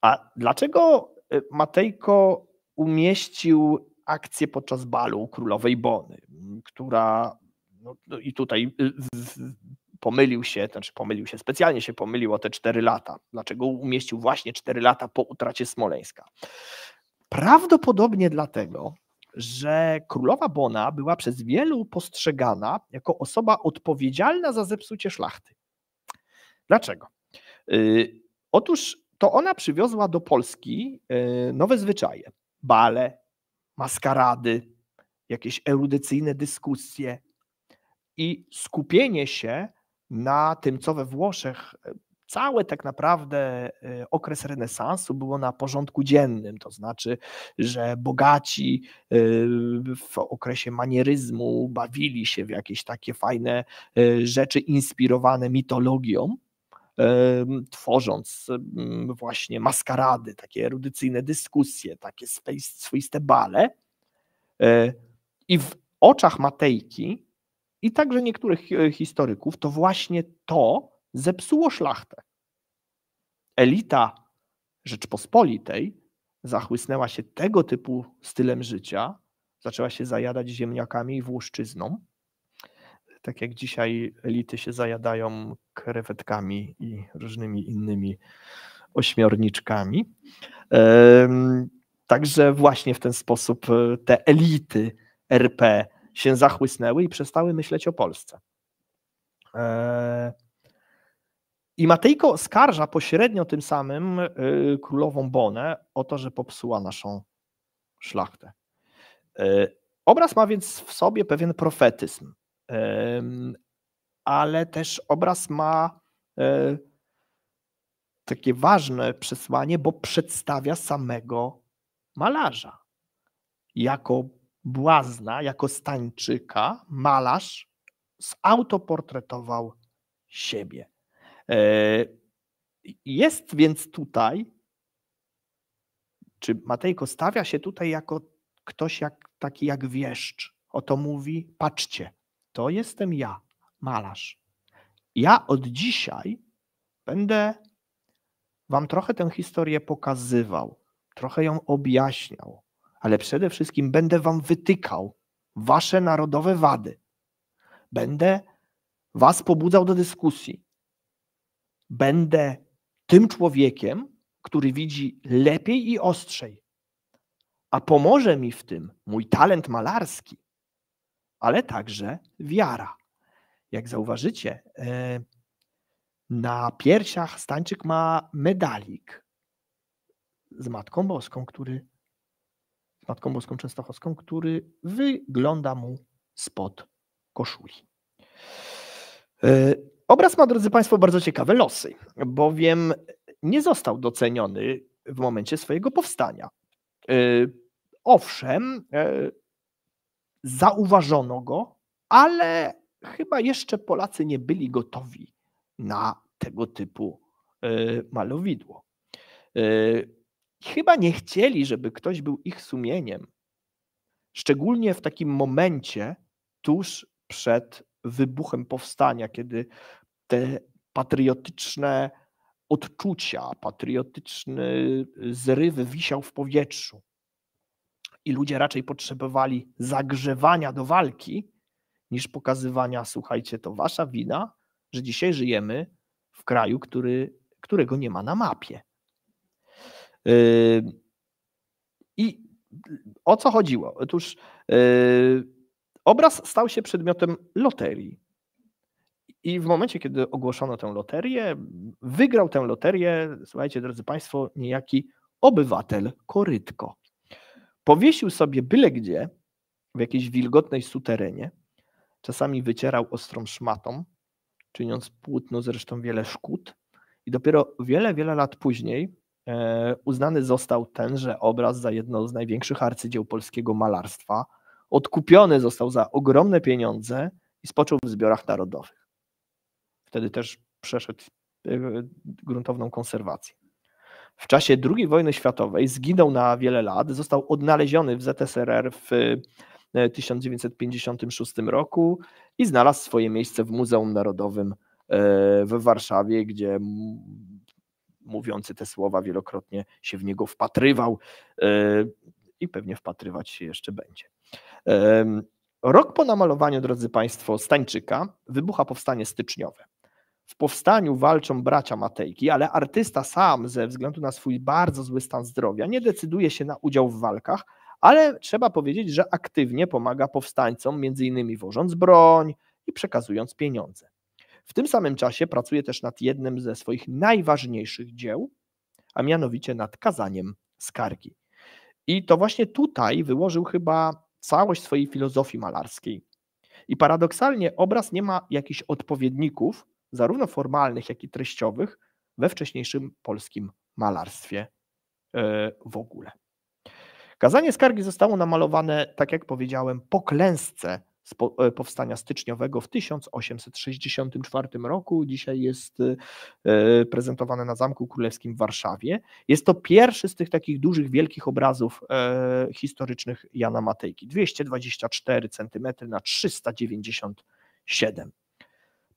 A dlaczego Y, Matejko umieścił akcję podczas balu królowej Bony, która no, no i tutaj y, pomylił się, znaczy pomylił się, specjalnie się pomylił o te cztery lata. Dlaczego umieścił właśnie cztery lata po utracie Smoleńska? Prawdopodobnie dlatego, że królowa Bona była przez wielu postrzegana jako osoba odpowiedzialna za zepsucie szlachty. Dlaczego? Yy, otóż to ona przywiozła do Polski e, nowe zwyczaje. Bale, maskarady, jakieś erudycyjne dyskusje i skupienie się na tym, co we Włoszech e, cały tak naprawdę e, okres renesansu było na porządku dziennym, to znaczy, że bogaci w okresie manieryzmu bawili się w jakieś takie fajne rzeczy inspirowane mitologią, tworząc właśnie maskarady, takie erudycyjne dyskusje, takie swoiste bale. E, I w oczach Matejki i także niektórych e, historyków to właśnie to zepsuło szlachtę. Elita Rzeczpospolitej zachłysnęła się tego typu stylem życia, zaczęła się zajadać ziemniakami i włoszczyzną, tak jak dzisiaj elity się zajadają krewetkami i różnymi innymi ośmiorniczkami. Także właśnie w ten sposób e, te elity RP się zachłysnęły i przestały myśleć o Polsce. E, I Matejko oskarża pośrednio tym samym e, królową Bonę o to, że popsuła naszą szlachtę. Obraz ma więc w sobie pewien profetyzm ale też obraz ma e, takie ważne przesłanie, bo przedstawia samego malarza. Jako błazna, jako stańczyka, malarz zautoportretował siebie. E, jest więc tutaj, czy Matejko stawia się tutaj jako ktoś jak, taki jak wieszcz. O to mówi, patrzcie, to jestem ja, malarz. Ja od dzisiaj będę Wam trochę tę historię pokazywał, trochę ją objaśniał, ale przede wszystkim będę Wam wytykał Wasze narodowe wady. Będę Was pobudzał do dyskusji. Będę tym człowiekiem, który widzi lepiej i ostrzej. A pomoże mi w tym mój talent malarski, ale także wiara. Jak zauważycie, e, na piersiach Stańczyk ma medalik z Matką Boską, który z Matką Boską Częstochowską, który wygląda mu spod koszuli. E, obraz ma, drodzy Państwo, bardzo ciekawe losy, bowiem nie został doceniony w momencie swojego powstania. E, owszem, zauważono go, ale chyba jeszcze Polacy nie byli gotowi na tego typu e, malowidło. E, chyba nie chcieli, żeby ktoś był ich sumieniem, szczególnie w takim momencie tuż przed wybuchem powstania, kiedy te patriotyczne odczucia, patriotyczny e, zryw wisiał w powietrzu i ludzie raczej potrzebowali zagrzewania do walki, niż pokazywania, słuchajcie, to wasza wina, że dzisiaj żyjemy w kraju, który, którego nie ma na mapie. Yy, I o co chodziło? Otóż yy, obraz stał się przedmiotem loterii. I w momencie, kiedy ogłoszono tę loterię, wygrał tę loterię, słuchajcie, drodzy Państwo, niejaki obywatel Korytko. Powiesił sobie byle gdzie, w jakiejś wilgotnej suterenie, czasami wycierał ostrą szmatą, czyniąc płótno zresztą wiele szkód. I dopiero wiele, wiele lat później e, uznany został tenże obraz za jedno z największych arcydzieł polskiego malarstwa. Odkupiony został za ogromne pieniądze i spoczął w zbiorach narodowych. Wtedy też przeszedł e, gruntowną konserwację. W czasie II wojny światowej zginął na wiele lat, został odnaleziony w ZSRR w 1956 e, roku i znalazł swoje miejsce w Muzeum Narodowym e, w Warszawie, gdzie mówiący te słowa wielokrotnie się w niego wpatrywał e, i pewnie wpatrywać się jeszcze będzie. Rok po namalowaniu, drodzy Państwo, Stańczyka wybucha powstanie styczniowe. W powstaniu walczą bracia Matejki, ale artysta sam ze względu na swój bardzo zły stan zdrowia nie decyduje się na udział w walkach, ale trzeba powiedzieć, że aktywnie pomaga powstańcom, m.in. wożąc broń i przekazując pieniądze. W tym samym czasie pracuje też nad jednym ze swoich najważniejszych dzieł, a mianowicie nad kazaniem skargi. I to właśnie tutaj wyłożył chyba całość swojej filozofii malarskiej. I paradoksalnie obraz nie ma jakichś odpowiedników, zarówno formalnych, jak i treściowych we wcześniejszym polskim malarstwie e, w ogóle. Kazanie skargi zostało namalowane, tak jak powiedziałem, po klęsce e, powstania styczniowego w 1864 roku. Dzisiaj jest e, prezentowane na Zamku Królewskim w Warszawie. Jest to pierwszy z tych takich dużych, wielkich obrazów historycznych Jana Matejki. 224 cm na 397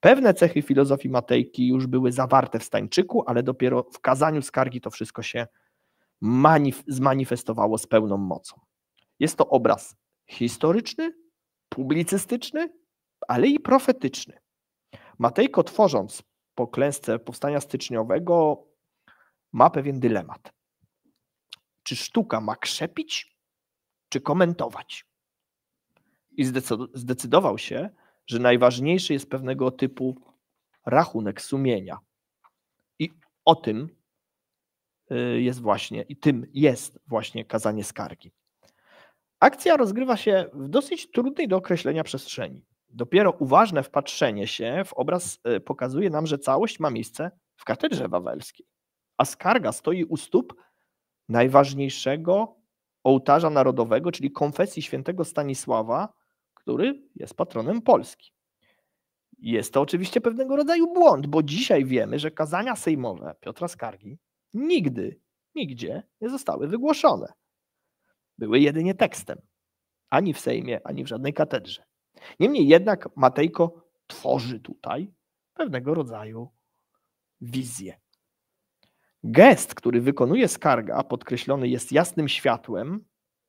Pewne cechy filozofii Matejki już były zawarte w Stańczyku, ale dopiero w kazaniu skargi to wszystko się manif zmanifestowało z pełną mocą. Jest to obraz historyczny, publicystyczny, ale i profetyczny. Matejko tworząc po klęsce powstania styczniowego ma pewien dylemat. Czy sztuka ma krzepić, czy komentować? I zdecydował się, że najważniejszy jest pewnego typu rachunek sumienia. I o tym y, jest właśnie, i tym jest właśnie kazanie skargi. Akcja rozgrywa się w dosyć trudnej do określenia przestrzeni. Dopiero uważne wpatrzenie się w obraz y, pokazuje nam, że całość ma miejsce w katedrze wawelskiej, a skarga stoi u stóp najważniejszego ołtarza narodowego, czyli konfesji świętego Stanisława, który jest patronem Polski. Jest to oczywiście pewnego rodzaju błąd, bo dzisiaj wiemy, że kazania sejmowe Piotra Skargi nigdy, nigdzie nie zostały wygłoszone. Były jedynie tekstem, ani w Sejmie, ani w żadnej katedrze. Niemniej jednak Matejko tworzy tutaj pewnego rodzaju wizję. Gest, który wykonuje skarga, podkreślony jest jasnym światłem,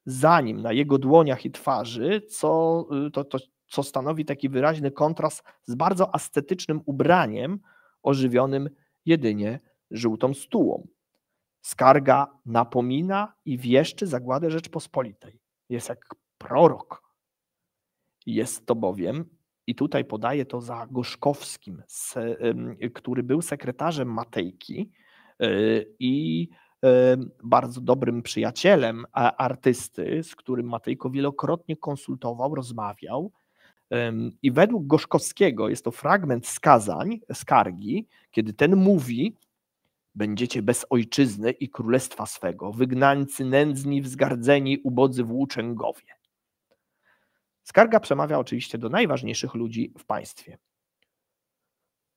za nim, na jego dłoniach i twarzy, co, y, to, to, co stanowi taki wyraźny kontrast z bardzo estetycznym ubraniem ożywionym jedynie żółtą stułą. Skarga napomina i wieszczy zagładę Rzeczpospolitej. Jest jak prorok. Jest to bowiem, i tutaj podaje to za Gorzkowskim, który był sekretarzem Matejki y, i bardzo dobrym przyjacielem artysty, z którym Matejko wielokrotnie konsultował, rozmawiał. I według Gorzkowskiego jest to fragment skazań, skargi, kiedy ten mówi: Będziecie bez ojczyzny i królestwa swego, wygnańcy, nędzni, wzgardzeni, ubodzy włóczęgowie. Skarga przemawia oczywiście do najważniejszych ludzi w państwie.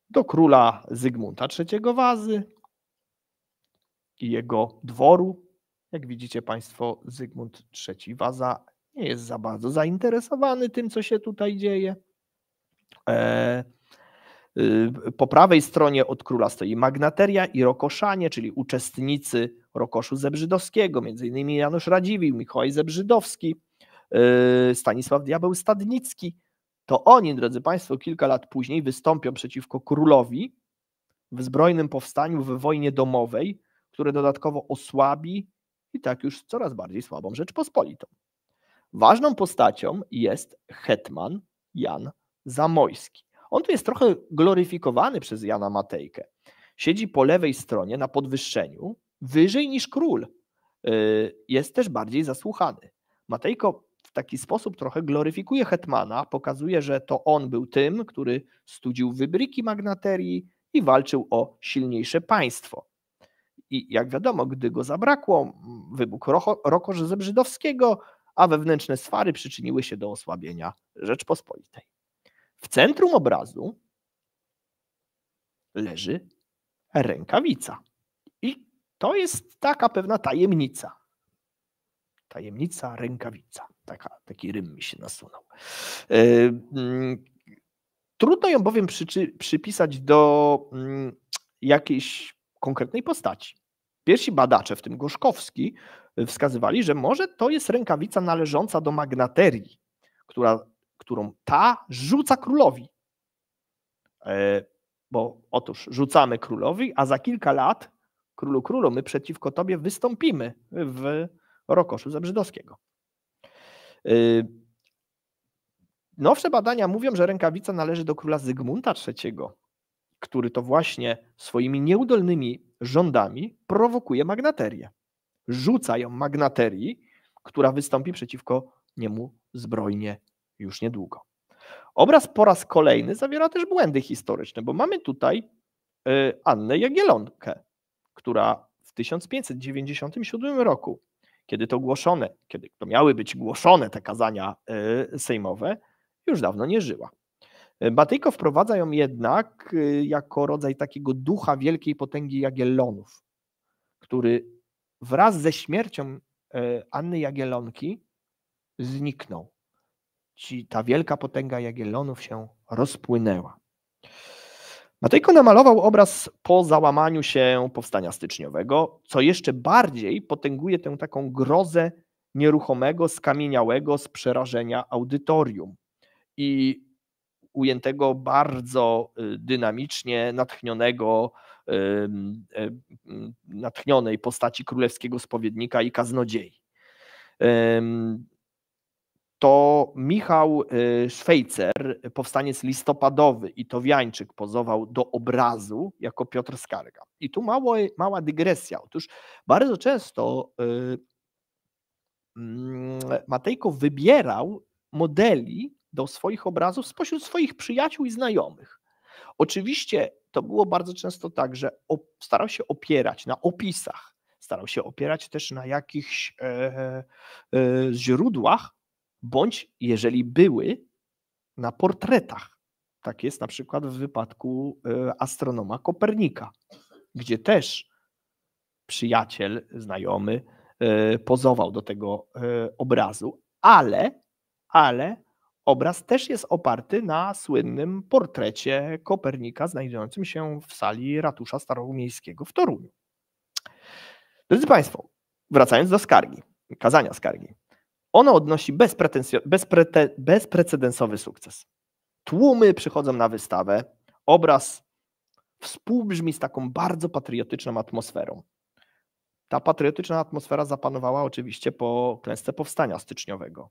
Do króla Zygmunta III Wazy, i jego dworu. Jak widzicie Państwo, Zygmunt III Waza nie jest za bardzo zainteresowany tym, co się tutaj dzieje. E, y, po prawej stronie od króla stoi magnateria i rokoszanie, czyli uczestnicy rokoszu zebrzydowskiego, m.in. Janusz Radziwiłł, Mikołaj Zebrzydowski, y, Stanisław Diabeł Stadnicki. To oni, drodzy Państwo, kilka lat później wystąpią przeciwko królowi w zbrojnym powstaniu w wojnie domowej, które dodatkowo osłabi i tak już coraz bardziej słabą Rzeczpospolitą. Ważną postacią jest hetman Jan Zamojski. On tu jest trochę gloryfikowany przez Jana Matejkę. Siedzi po lewej stronie na podwyższeniu, wyżej niż król. Y, jest też bardziej zasłuchany. Matejko w taki sposób trochę gloryfikuje hetmana, pokazuje, że to on był tym, który studził wybryki magnaterii i walczył o silniejsze państwo. I jak wiadomo, gdy go zabrakło, wybuchł rokorzezeb Zebrzydowskiego, a wewnętrzne swary przyczyniły się do osłabienia Rzeczpospolitej. W centrum obrazu leży rękawica. I to jest taka pewna tajemnica. Tajemnica, rękawica. Taka, taki rym mi się nasunął. E, mm, trudno ją bowiem przy, przypisać do mm, jakiejś konkretnej postaci. Pierwsi badacze, w tym Gorzkowski, y, wskazywali, że może to jest rękawica należąca do magnaterii, która, którą ta rzuca królowi. E, bo otóż rzucamy królowi, a za kilka lat, królu królu, my przeciwko tobie wystąpimy w Rokoszu Zebrzydowskiego. Y, nowsze badania mówią, że rękawica należy do króla Zygmunta III, który to właśnie swoimi nieudolnymi rządami prowokuje magnaterię. Rzuca ją magnaterii, która wystąpi przeciwko niemu zbrojnie już niedługo. Obraz po raz kolejny zawiera też błędy historyczne, bo mamy tutaj y, Annę Jagielonkę, która w 1597 roku, kiedy to głoszone, kiedy to miały być głoszone te kazania y, sejmowe, już dawno nie żyła. E, Batyjko wprowadza ją jednak e, jako rodzaj takiego ducha wielkiej potęgi Jagiellonów, który wraz ze śmiercią e, Anny Jagiellonki zniknął. Ci, ta wielka potęga Jagiellonów się rozpłynęła. Matejko namalował obraz po załamaniu się powstania styczniowego, co jeszcze bardziej potęguje tę taką grozę nieruchomego, skamieniałego z przerażenia audytorium. I ujętego bardzo y, dynamicznie, natchnionego, y, natchnionej postaci królewskiego spowiednika i kaznodziei. To Michał y, Szwejcer, powstaniec listopadowy i towiańczyk, pozował do obrazu jako Piotr Skarga. I tu mało, mała dygresja. Otóż bardzo często mm, Matejko wybierał modeli do swoich obrazów spośród swoich przyjaciół i znajomych. Oczywiście to było bardzo często tak, że starał się opierać na opisach, starał się opierać też na jakichś e, e, źródłach, bądź jeżeli były, na portretach. Tak jest na przykład w wypadku e, astronoma Kopernika, gdzie też przyjaciel, znajomy e, pozował do tego e, obrazu, ale, ale Obraz też jest oparty na słynnym portrecie Kopernika znajdującym się w sali ratusza staromiejskiego w Toruniu. Drodzy Państwo, wracając do skargi, kazania skargi. Ono odnosi bezprete, bezprecedensowy sukces. Tłumy przychodzą na wystawę, obraz współbrzmi z taką bardzo patriotyczną atmosferą. Ta patriotyczna atmosfera zapanowała oczywiście po klęsce powstania styczniowego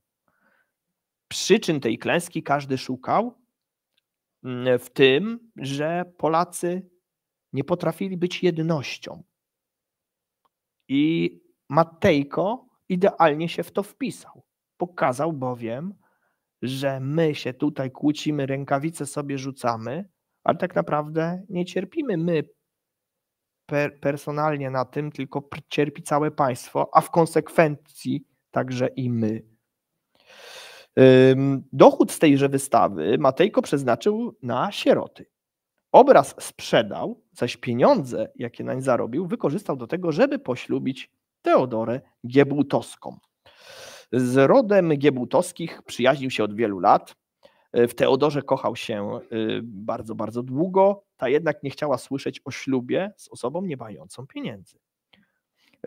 przyczyn tej klęski każdy szukał, mm, w tym, że Polacy nie potrafili być jednością. I Matejko idealnie się w to wpisał. Pokazał bowiem, że my się tutaj kłócimy, rękawice sobie rzucamy, ale tak naprawdę nie cierpimy my per personalnie na tym, tylko cierpi całe państwo, a w konsekwencji także i my. Dochód z tejże wystawy Matejko przeznaczył na sieroty. Obraz sprzedał, zaś pieniądze, jakie nań zarobił, wykorzystał do tego, żeby poślubić Teodorę Giebutowską. Z rodem Giebutowskich przyjaźnił się od wielu lat. Y, w Teodorze kochał się y, bardzo, bardzo długo, ta jednak nie chciała słyszeć o ślubie z osobą nie mającą pieniędzy.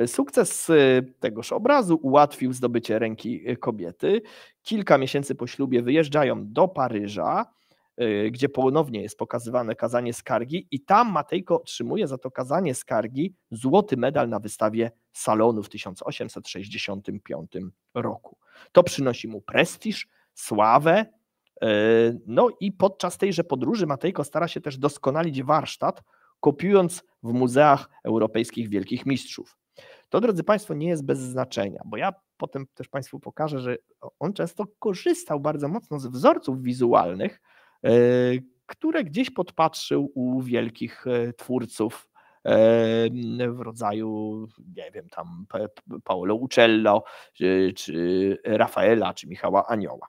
Sukces y, tegoż obrazu ułatwił zdobycie ręki y, kobiety. Kilka miesięcy po ślubie wyjeżdżają do Paryża, y, gdzie ponownie jest pokazywane kazanie skargi i tam Matejko otrzymuje za to kazanie skargi złoty medal na wystawie salonu w 1865 roku. To przynosi mu prestiż, sławę, no i podczas tejże podróży Matejko stara się też doskonalić warsztat, kopiując w muzeach europejskich wielkich mistrzów. To, drodzy Państwo, nie jest bez znaczenia, bo ja potem też Państwu pokażę, że on często korzystał bardzo mocno z wzorców wizualnych, e, które gdzieś podpatrzył u wielkich e, twórców e, w rodzaju, nie wiem, tam Paolo Uccello, czy, Rafaela, czy Michała Anioła.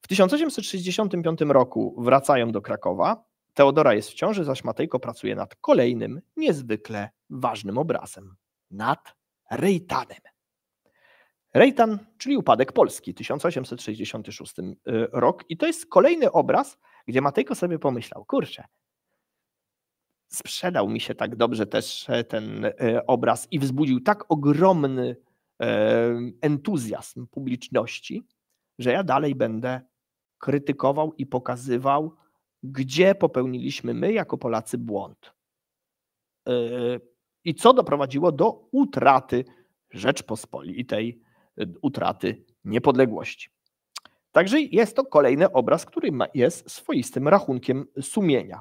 W 1865 roku wracają do Krakowa Teodora jest w ciąży, zaś Matejko pracuje nad kolejnym, niezwykle ważnym obrazem nad Rejtanem. Rejtan, czyli upadek Polski, 1866 y, rok. I to jest kolejny obraz, gdzie Matejko sobie pomyślał, kurczę, sprzedał mi się tak dobrze też e, ten e, obraz i wzbudził tak ogromny e, entuzjazm publiczności, że ja dalej będę krytykował i pokazywał gdzie popełniliśmy my jako Polacy błąd e, i co doprowadziło do utraty Rzeczpospolitej, e, utraty niepodległości. Także jest to kolejny obraz, który jest swoistym rachunkiem sumienia.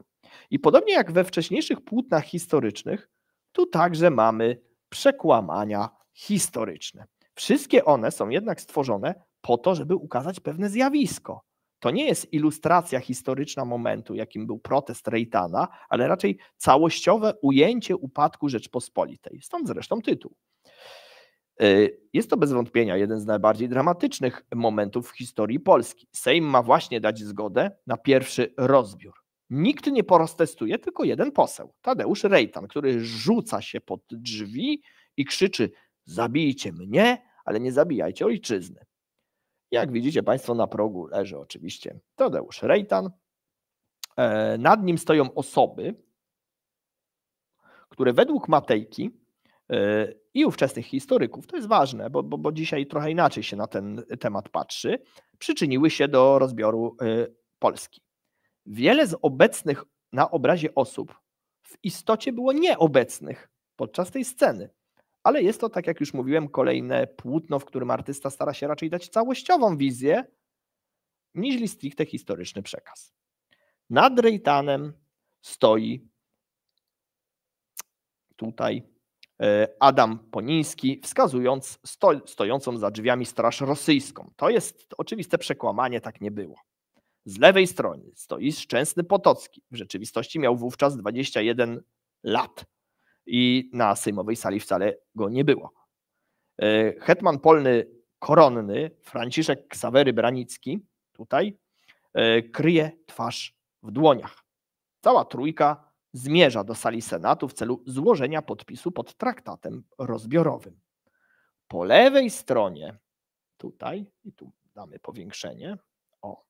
I podobnie jak we wcześniejszych płótnach historycznych, tu także mamy przekłamania historyczne. Wszystkie one są jednak stworzone po to, żeby ukazać pewne zjawisko, to nie jest ilustracja historyczna momentu, jakim był protest Rejtana, ale raczej całościowe ujęcie upadku Rzeczpospolitej. Stąd zresztą tytuł. E, jest to bez wątpienia jeden z najbardziej dramatycznych momentów w historii Polski. Sejm ma właśnie dać zgodę na pierwszy rozbiór. Nikt nie porostestuje, tylko jeden poseł, Tadeusz Rejtan, który rzuca się pod drzwi i krzyczy: Zabijcie mnie, ale nie zabijajcie ojczyzny. Jak widzicie Państwo, na progu leży oczywiście Tadeusz Rejtan. E, nad nim stoją osoby, które według Matejki e, i ówczesnych historyków, to jest ważne, bo, bo, bo dzisiaj trochę inaczej się na ten temat patrzy, przyczyniły się do rozbioru e, Polski. Wiele z obecnych na obrazie osób w istocie było nieobecnych podczas tej sceny ale jest to, tak jak już mówiłem, kolejne płótno, w którym artysta stara się raczej dać całościową wizję, niż stricte historyczny przekaz. Nad Rejtanem stoi tutaj e, Adam Poniński, wskazując sto, stojącą za drzwiami straż rosyjską. To jest oczywiste przekłamanie, tak nie było. Z lewej strony stoi Szczęsny Potocki. W rzeczywistości miał wówczas 21 lat i na sejmowej sali wcale go nie było. E, hetman polny koronny Franciszek Ksawery Branicki tutaj e, kryje twarz w dłoniach. Cała trójka zmierza do sali Senatu w celu złożenia podpisu pod traktatem rozbiorowym. Po lewej stronie, tutaj, i tu damy powiększenie, o,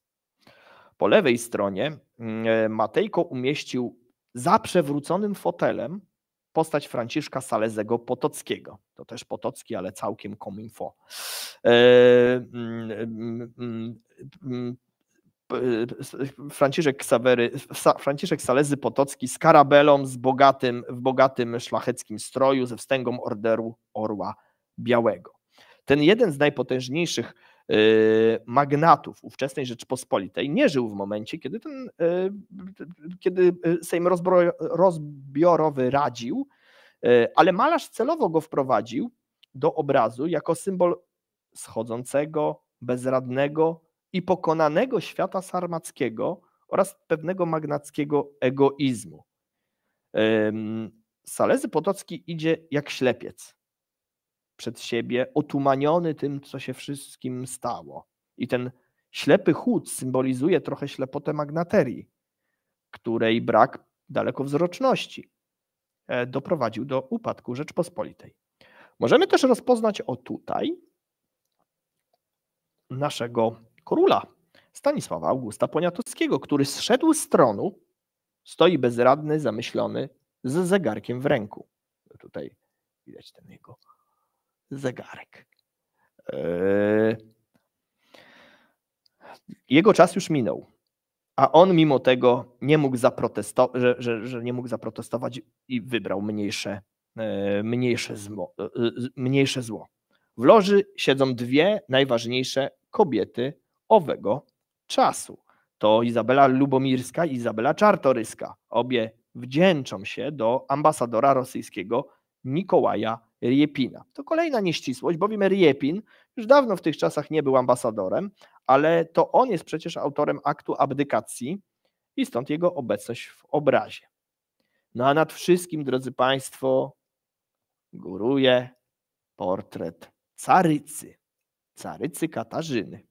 po lewej stronie mm, e, Matejko umieścił za przewróconym fotelem postać Franciszka Salezego Potockiego. To też Potocki, ale całkiem kominfo. E, mm, mm, mm, Franciszek, Ksawery, Franciszek Salezy Potocki z karabelą z bogatym, w bogatym szlacheckim stroju ze wstęgą orderu Orła Białego. Ten jeden z najpotężniejszych Y, magnatów ówczesnej Rzeczypospolitej nie żył w momencie, kiedy, ten, y, kiedy y, Sejm rozbiorowy radził, ale malarz celowo go wprowadził do obrazu jako symbol schodzącego, bezradnego i pokonanego świata sarmackiego oraz pewnego magnackiego egoizmu. Salezy Potocki idzie jak ślepiec przed siebie, otumaniony tym, co się wszystkim stało. I ten ślepy chód symbolizuje trochę ślepotę magnaterii, której brak dalekowzroczności e, doprowadził do upadku Rzeczpospolitej. Możemy też rozpoznać o tutaj naszego króla Stanisława Augusta Poniatowskiego, który zszedł z tronu, stoi bezradny, zamyślony, z zegarkiem w ręku. No tutaj widać ten jego zegarek. Yy, jego czas już minął, a on mimo tego nie mógł zaprotestować, że, że, że nie mógł zaprotestować i wybrał mniejsze, yy, mniejsze, zło, yy, mniejsze zło. W loży siedzą dwie najważniejsze kobiety owego czasu. To Izabela Lubomirska i Izabela Czartoryska. Obie wdzięczą się do ambasadora rosyjskiego Nikołaja Riepina. To kolejna nieścisłość, bowiem Riepin już dawno w tych czasach nie był ambasadorem, ale to on jest przecież autorem aktu abdykacji i stąd jego obecność w obrazie. No a nad wszystkim, drodzy Państwo, góruje portret carycy, carycy Katarzyny.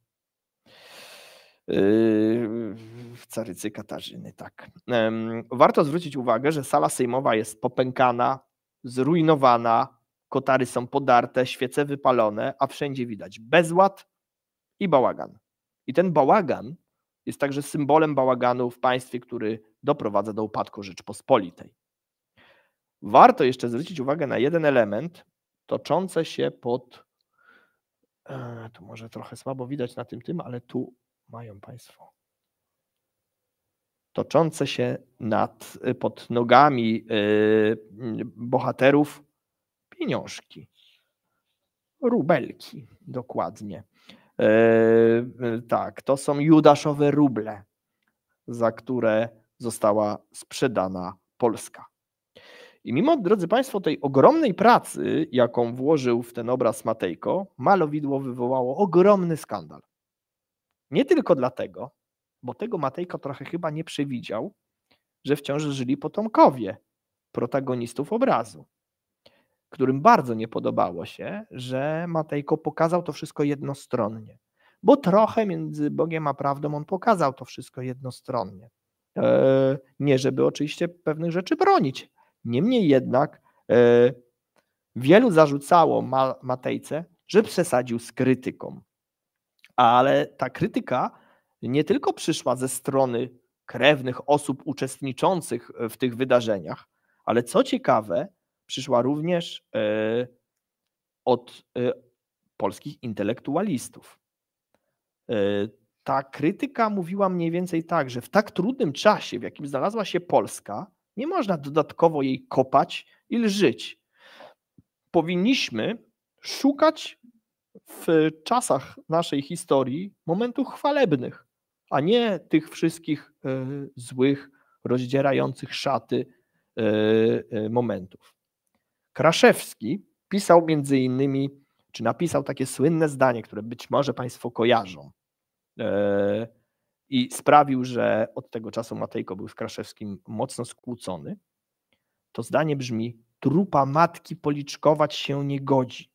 Yy, w carycy Katarzyny, tak. Warto zwrócić uwagę, że sala sejmowa jest popękana, zrujnowana, kotary są podarte, świece wypalone, a wszędzie widać bezład i bałagan. I ten bałagan jest także symbolem bałaganu w państwie, który doprowadza do upadku Rzeczpospolitej. Warto jeszcze zwrócić uwagę na jeden element toczący się pod. E, tu może trochę słabo widać na tym tym, ale tu mają Państwo. Toczące się nad, pod nogami e, bohaterów pieniążki. Rubelki, dokładnie. Yy, tak, to są judaszowe ruble, za które została sprzedana Polska. I mimo, drodzy Państwo, tej ogromnej pracy, jaką włożył w ten obraz Matejko, malowidło wywołało ogromny skandal. Nie tylko dlatego, bo tego Matejko trochę chyba nie przewidział, że wciąż żyli potomkowie protagonistów obrazu którym bardzo nie podobało się, że Matejko pokazał to wszystko jednostronnie. Bo trochę między Bogiem a prawdą on pokazał to wszystko jednostronnie. E, nie, żeby oczywiście pewnych rzeczy bronić. Niemniej jednak e, wielu zarzucało Matejce, że przesadził z krytyką. Ale ta krytyka nie tylko przyszła ze strony krewnych osób uczestniczących w tych wydarzeniach, ale co ciekawe, przyszła również e, od e, polskich intelektualistów. E, ta krytyka mówiła mniej więcej tak, że w tak trudnym czasie, w jakim znalazła się Polska, nie można dodatkowo jej kopać i lżyć. Powinniśmy szukać w czasach naszej historii momentów chwalebnych, a nie tych wszystkich złych, rozdzierających szaty momentów. Kraszewski pisał między innymi, czy napisał takie słynne zdanie, które być może Państwo kojarzą e, i sprawił, że od tego czasu Matejko był z Kraszewskim mocno skłócony. To zdanie brzmi: Trupa matki policzkować się nie godzi.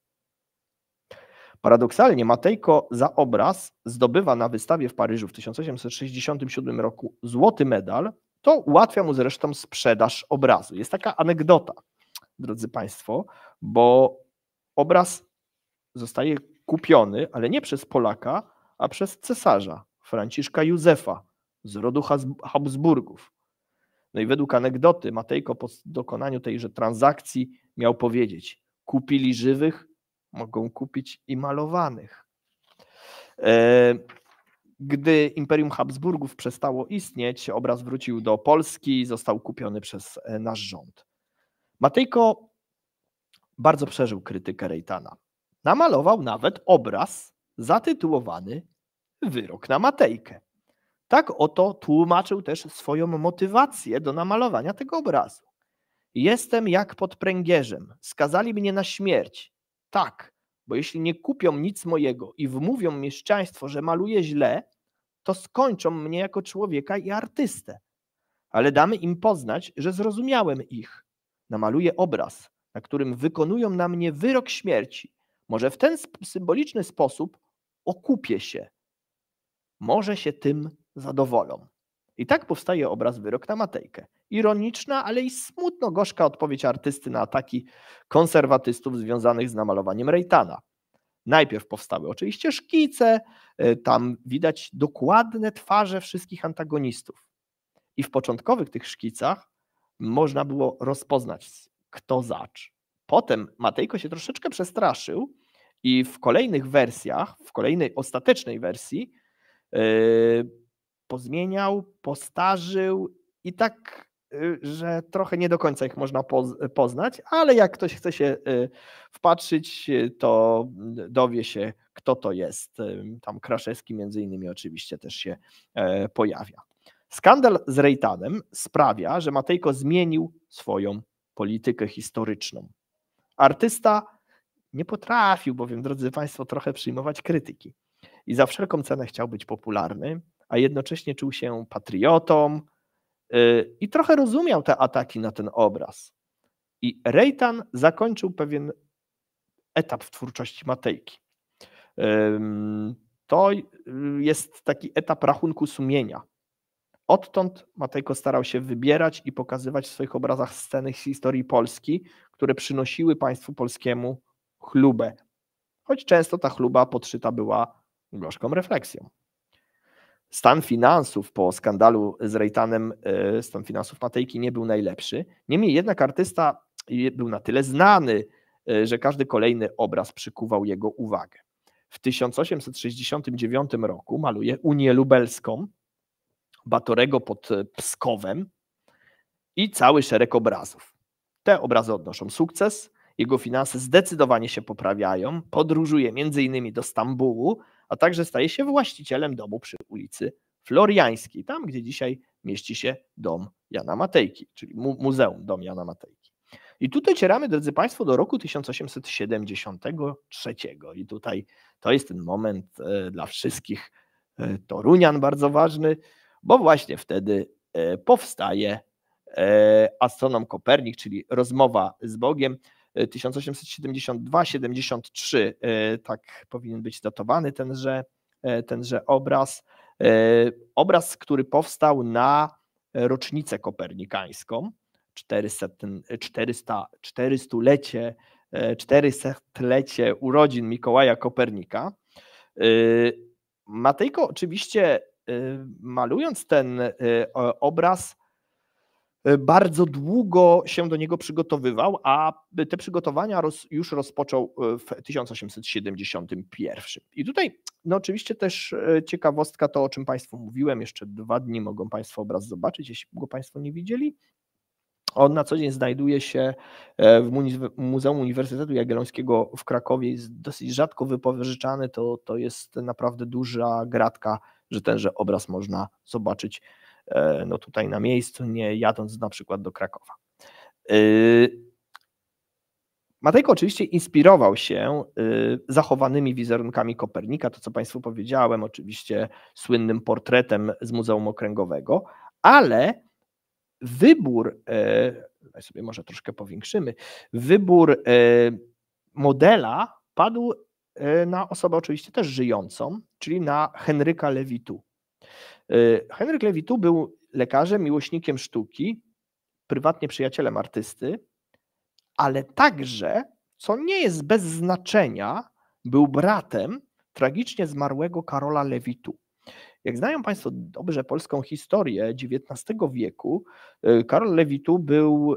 Paradoksalnie Matejko za obraz zdobywa na wystawie w Paryżu w 1867 roku złoty medal. To ułatwia mu zresztą sprzedaż obrazu. Jest taka anegdota, drodzy Państwo, bo obraz zostaje kupiony, ale nie przez Polaka, a przez cesarza Franciszka Józefa z rodu Habsburgów. No i według anegdoty Matejko po dokonaniu tejże transakcji miał powiedzieć: Kupili żywych, mogą kupić i malowanych. E, gdy Imperium Habsburgów przestało istnieć, obraz wrócił do Polski i został kupiony przez e, nasz rząd. Matejko bardzo przeżył krytykę Rejtana. Namalował nawet obraz zatytułowany Wyrok na Matejkę. Tak oto tłumaczył też swoją motywację do namalowania tego obrazu. Jestem jak pod pręgierzem, skazali mnie na śmierć. Tak, bo jeśli nie kupią nic mojego i wmówią mieszczaństwo, że maluję źle, to skończą mnie jako człowieka i artystę. Ale damy im poznać, że zrozumiałem ich, namaluję obraz, na którym wykonują na mnie wyrok śmierci. Może w ten symboliczny sposób okupię się. Może się tym zadowolą. I tak powstaje obraz wyrok na Matejkę. Ironiczna, ale i smutno gorzka odpowiedź artysty na ataki konserwatystów związanych z namalowaniem Rejtana. Najpierw powstały oczywiście szkice, e, tam widać dokładne twarze wszystkich antagonistów. I w początkowych tych szkicach można było rozpoznać, kto zacz. Potem Matejko się troszeczkę przestraszył i w kolejnych wersjach, w kolejnej ostatecznej wersji e, pozmieniał, postarzył i tak, e, że trochę nie do końca ich można poznać, ale jak ktoś chce się e, wpatrzyć, to dowie się, kto to jest. Tam Kraszewski między innymi oczywiście też się pojawia. Skandal z Rejtanem sprawia, że Matejko zmienił swoją politykę historyczną. Artysta nie potrafił bowiem, drodzy Państwo, trochę przyjmować krytyki i za wszelką cenę chciał być popularny, a jednocześnie czuł się patriotą y, i trochę rozumiał te ataki na ten obraz. I Rejtan zakończył pewien etap w twórczości Matejki. to y, jest taki etap rachunku sumienia. Odtąd Matejko starał się wybierać i pokazywać w swoich obrazach sceny z historii Polski, które przynosiły państwu polskiemu chlubę, choć często ta chluba podszyta była gorzką refleksją. Stan finansów po skandalu z Rejtanem, e, stan finansów Matejki nie był najlepszy. Niemniej jednak artysta był na tyle znany, e, że każdy kolejny obraz przykuwał jego uwagę. W 1869 roku maluje Unię Lubelską, Batorego pod e, Pskowem i cały szereg obrazów. Te obrazy odnoszą sukces, jego finanse zdecydowanie się poprawiają, podróżuje m.in. do Stambułu, a także staje się właścicielem domu przy ulicy Floriańskiej, tam gdzie dzisiaj mieści się dom Jana Matejki, czyli mu Muzeum Dom Jana Matejki. I tu docieramy, drodzy Państwo, do roku 1873. I tutaj to jest ten moment e, dla wszystkich e, Torunian bardzo ważny, bo właśnie wtedy e, powstaje e, astronom Kopernik, czyli rozmowa z Bogiem. 1872-73, e, tak powinien być datowany tenże, tenże obraz. Obraz, który powstał na rocznicę kopernikańską, 400, lecie 400-lecie urodzin Mikołaja Kopernika. Matejko oczywiście Y, malując ten y, obraz, y, bardzo długo się do niego przygotowywał, a te przygotowania roz, już rozpoczął w 1871. I tutaj, no oczywiście, też ciekawostka to, o czym Państwu mówiłem. Jeszcze dwa dni mogą Państwo obraz zobaczyć, jeśli go Państwo nie widzieli. On na co dzień znajduje się e, w Muzeum Uniwersytetu Jagiellońskiego w Krakowie. Jest dosyć rzadko wypożyczany. To, to jest naprawdę duża gratka że tenże obraz można zobaczyć e, no tutaj na miejscu, nie jadąc na przykład do Krakowa. E, Matejko oczywiście inspirował się e, zachowanymi wizerunkami Kopernika, to co Państwu powiedziałem, oczywiście słynnym portretem z Muzeum Okręgowego, ale wybór, sobie może troszkę powiększymy, wybór modela padł E, na osobę oczywiście też żyjącą, czyli na Henryka Lewitu. E, Henryk Lewitu był lekarzem, miłośnikiem sztuki, prywatnie przyjacielem artysty, ale także, co nie jest bez znaczenia, był bratem tragicznie zmarłego Karola Lewitu. Jak znają Państwo dobrze polską historię XIX wieku, e, Karol Lewitu był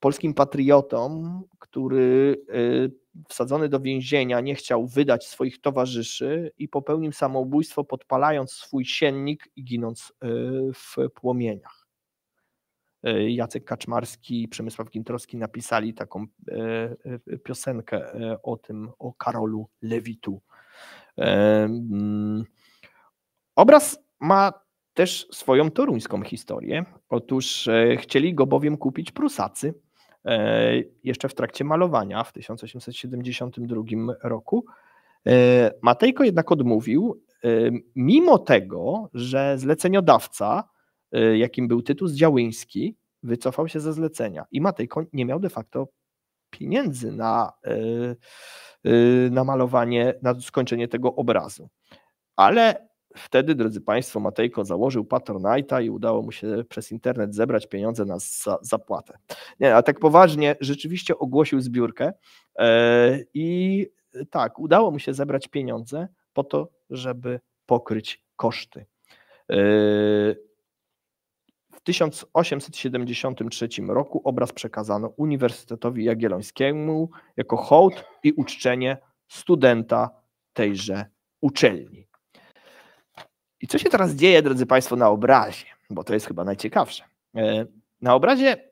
polskim patriotom, który y, wsadzony do więzienia nie chciał wydać swoich towarzyszy i popełnił samobójstwo, podpalając swój siennik i ginąc y, w płomieniach. Y, Jacek Kaczmarski i Przemysław Gintrowski napisali taką piosenkę o tym, o Karolu Lewitu. Obraz ma też swoją toruńską historię. Otóż e, chcieli go bowiem kupić Prusacy E, jeszcze w trakcie malowania w 1872 roku. E, Matejko jednak odmówił, e, mimo tego, że zleceniodawca, jakim był Tytus Działyński, wycofał się ze zlecenia i Matejko nie miał de facto pieniędzy na, na malowanie, na skończenie tego obrazu. Ale Wtedy, drodzy Państwo, Matejko założył Patronite'a i udało mu się przez internet zebrać pieniądze na zapłatę. Nie, a tak poważnie, rzeczywiście ogłosił zbiórkę e, i tak, udało mu się zebrać pieniądze po to, żeby pokryć koszty. E, w 1873 roku obraz przekazano Uniwersytetowi Jagiellońskiemu jako hołd i uczczenie studenta tejże uczelni. I co się teraz dzieje, drodzy Państwo, na obrazie? Bo to jest chyba najciekawsze. E, na obrazie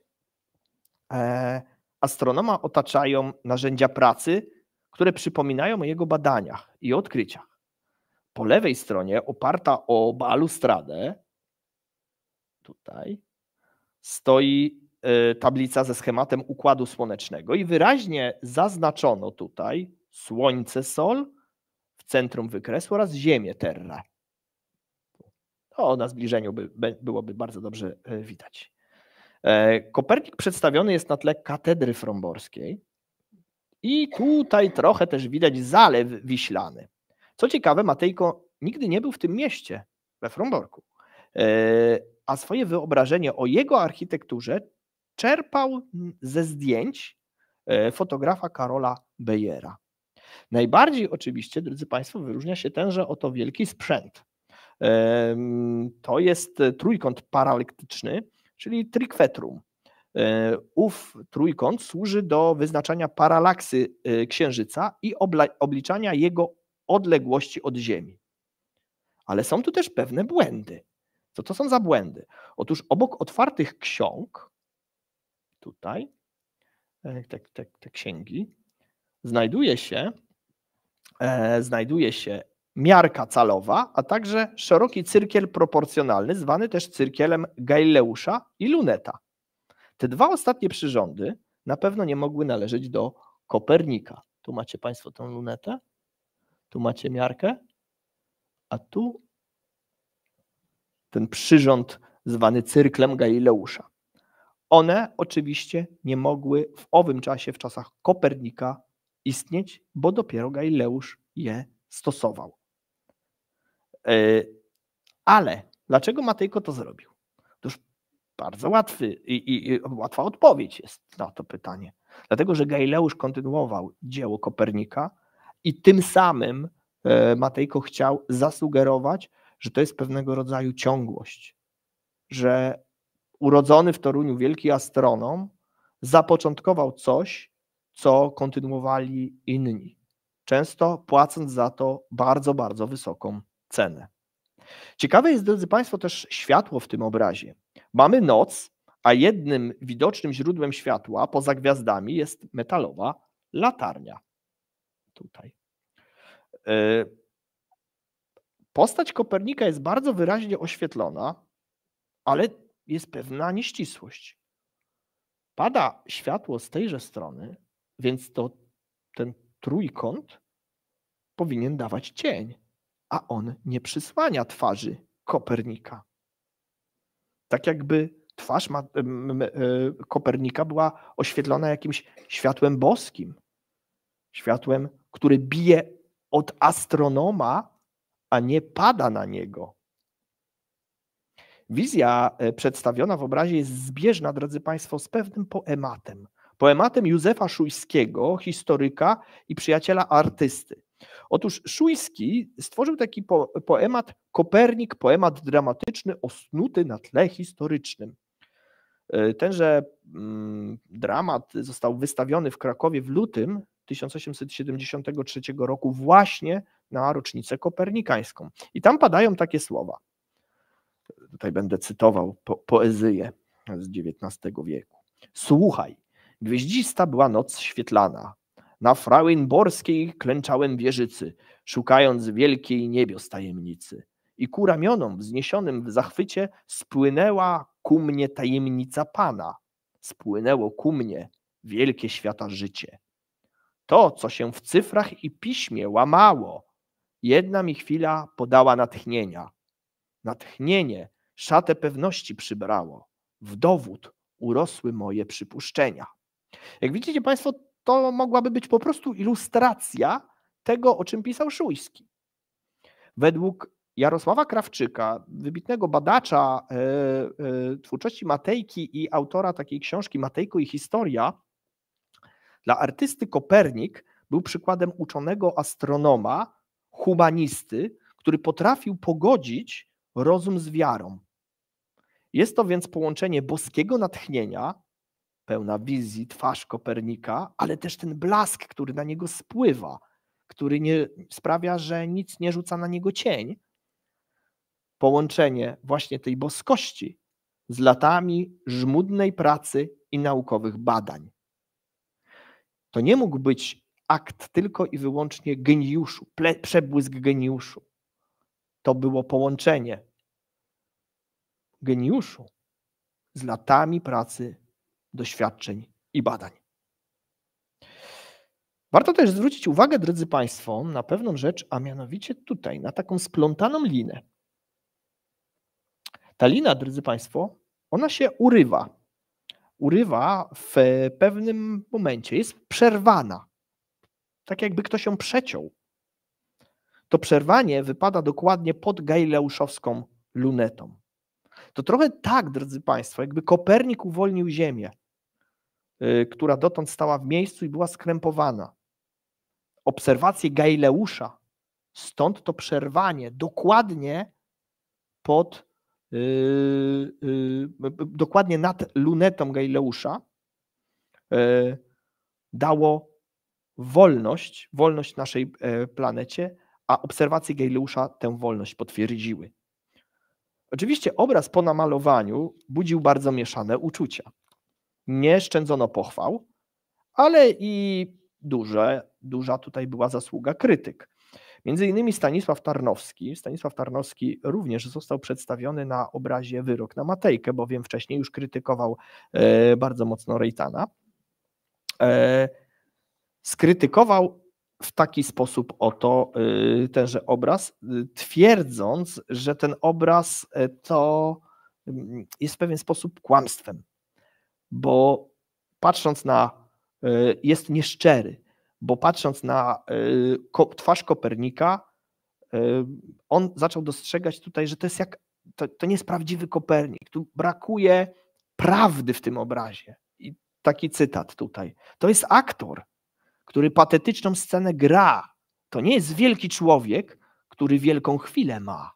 e, astronoma otaczają narzędzia pracy, które przypominają o jego badaniach i odkryciach. Po lewej stronie, oparta o balustradę, tutaj, stoi e, tablica ze schematem układu słonecznego i wyraźnie zaznaczono tutaj Słońce Sol, w centrum wykresu oraz Ziemię Terra. O na zbliżeniu by, by, byłoby bardzo dobrze e, widać. E, Kopernik przedstawiony jest na tle katedry fromborskiej i tutaj trochę też widać zalew wiślany. Co ciekawe, Matejko nigdy nie był w tym mieście, we Fromborku, e, a swoje wyobrażenie o jego architekturze czerpał ze zdjęć fotografa Karola Bejera. Najbardziej oczywiście, drodzy Państwo, wyróżnia się tenże oto wielki sprzęt. To jest trójkąt paralektyczny, czyli trikwetrum. E, ów trójkąt służy do wyznaczania paralaksy e, Księżyca i obliczania jego odległości od Ziemi. Ale są tu też pewne błędy. Co to są za błędy? Otóż obok otwartych ksiąg, tutaj, e, te, te, te księgi, znajduje się, e, znajduje się miarka calowa, a także szeroki cyrkiel proporcjonalny, zwany też cyrkielem Galileusza i luneta. Te dwa ostatnie przyrządy na pewno nie mogły należeć do Kopernika. Tu macie Państwo tę lunetę, tu macie miarkę, a tu ten przyrząd zwany cyrklem Galileusza. One oczywiście nie mogły w owym czasie, w czasach Kopernika, istnieć, bo dopiero Galileusz je stosował. E, ale dlaczego Matejko to zrobił? Otóż bardzo łatwy i, i łatwa odpowiedź jest na to pytanie. Dlatego, że Galileusz kontynuował dzieło Kopernika i tym samym e, Matejko chciał zasugerować, że to jest pewnego rodzaju ciągłość, że urodzony w Toruniu wielki astronom zapoczątkował coś, co kontynuowali inni, często płacąc za to bardzo, bardzo wysoką Ciekawe jest, drodzy Państwo, też światło w tym obrazie. Mamy noc, a jednym widocznym źródłem światła poza gwiazdami jest metalowa latarnia. Tutaj. E, postać Kopernika jest bardzo wyraźnie oświetlona, ale jest pewna nieścisłość. Pada światło z tejże strony, więc to ten trójkąt powinien dawać cień a on nie przysłania twarzy Kopernika. Tak jakby twarz ma, e, Kopernika była oświetlona jakimś światłem boskim, światłem, który bije od astronoma, a nie pada na niego. Wizja e, przedstawiona w obrazie jest zbieżna, drodzy Państwo, z pewnym poematem. Poematem Józefa Szujskiego, historyka i przyjaciela artysty. Otóż Szujski stworzył taki po, poemat Kopernik, poemat dramatyczny osnuty na tle historycznym. E, tenże mm, dramat został wystawiony w Krakowie w lutym 1873 roku właśnie na rocznicę kopernikańską. I tam padają takie słowa. Tutaj będę cytował po poezję z XIX wieku. Słuchaj, gwieździsta była noc świetlana, na Frauin Borskiej klęczałem wieżycy, szukając wielkiej niebios tajemnicy. I ku ramionom wzniesionym w zachwycie spłynęła ku mnie tajemnica Pana. Spłynęło ku mnie wielkie świata życie. To, co się w cyfrach i piśmie łamało, jedna mi chwila podała natchnienia. Natchnienie szatę pewności przybrało. W dowód urosły moje przypuszczenia. Jak widzicie Państwo, to mogłaby być po prostu ilustracja tego, o czym pisał Szujski. Według Jarosława Krawczyka, wybitnego badacza e, e, twórczości Matejki i autora takiej książki Matejko i historia, dla artysty Kopernik był przykładem uczonego astronoma, humanisty, który potrafił pogodzić rozum z wiarą. Jest to więc połączenie boskiego natchnienia pełna wizji, twarz Kopernika, ale też ten blask, który na niego spływa, który nie, sprawia, że nic nie rzuca na niego cień. Połączenie właśnie tej boskości z latami żmudnej pracy i naukowych badań. To nie mógł być akt tylko i wyłącznie geniuszu, ple, przebłysk geniuszu. To było połączenie geniuszu z latami pracy doświadczeń i badań. Warto też zwrócić uwagę, drodzy Państwo, na pewną rzecz, a mianowicie tutaj, na taką splątaną linę. Ta lina, drodzy Państwo, ona się urywa. Urywa w pewnym momencie, jest przerwana. Tak jakby ktoś ją przeciął. To przerwanie wypada dokładnie pod gajleuszowską lunetą. To trochę tak, drodzy Państwo, jakby Kopernik uwolnił Ziemię Y, która dotąd stała w miejscu i była skrępowana. Obserwacje Gaileusza, stąd to przerwanie dokładnie pod, y, y, dokładnie nad lunetą Gaileusza dało wolność, wolność naszej e, planecie, a obserwacje Gaileusza tę wolność potwierdziły. Oczywiście obraz po namalowaniu budził bardzo mieszane uczucia nie szczędzono pochwał, ale i duże, duża tutaj była zasługa krytyk. Między innymi Stanisław Tarnowski. Stanisław Tarnowski również został przedstawiony na obrazie Wyrok na Matejkę, bowiem wcześniej już krytykował e, bardzo mocno Rejtana. E, skrytykował w taki sposób oto e, tenże obraz, e, twierdząc, że ten obraz e, to mm, jest w pewien sposób kłamstwem, bo patrząc na, e, jest nieszczery, bo patrząc na e, twarz Kopernika, e, on zaczął dostrzegać tutaj, że to jest jak, to, to nie jest prawdziwy Kopernik, tu brakuje prawdy w tym obrazie. I taki cytat tutaj. To jest aktor, który patetyczną scenę gra. To nie jest wielki człowiek, który wielką chwilę ma.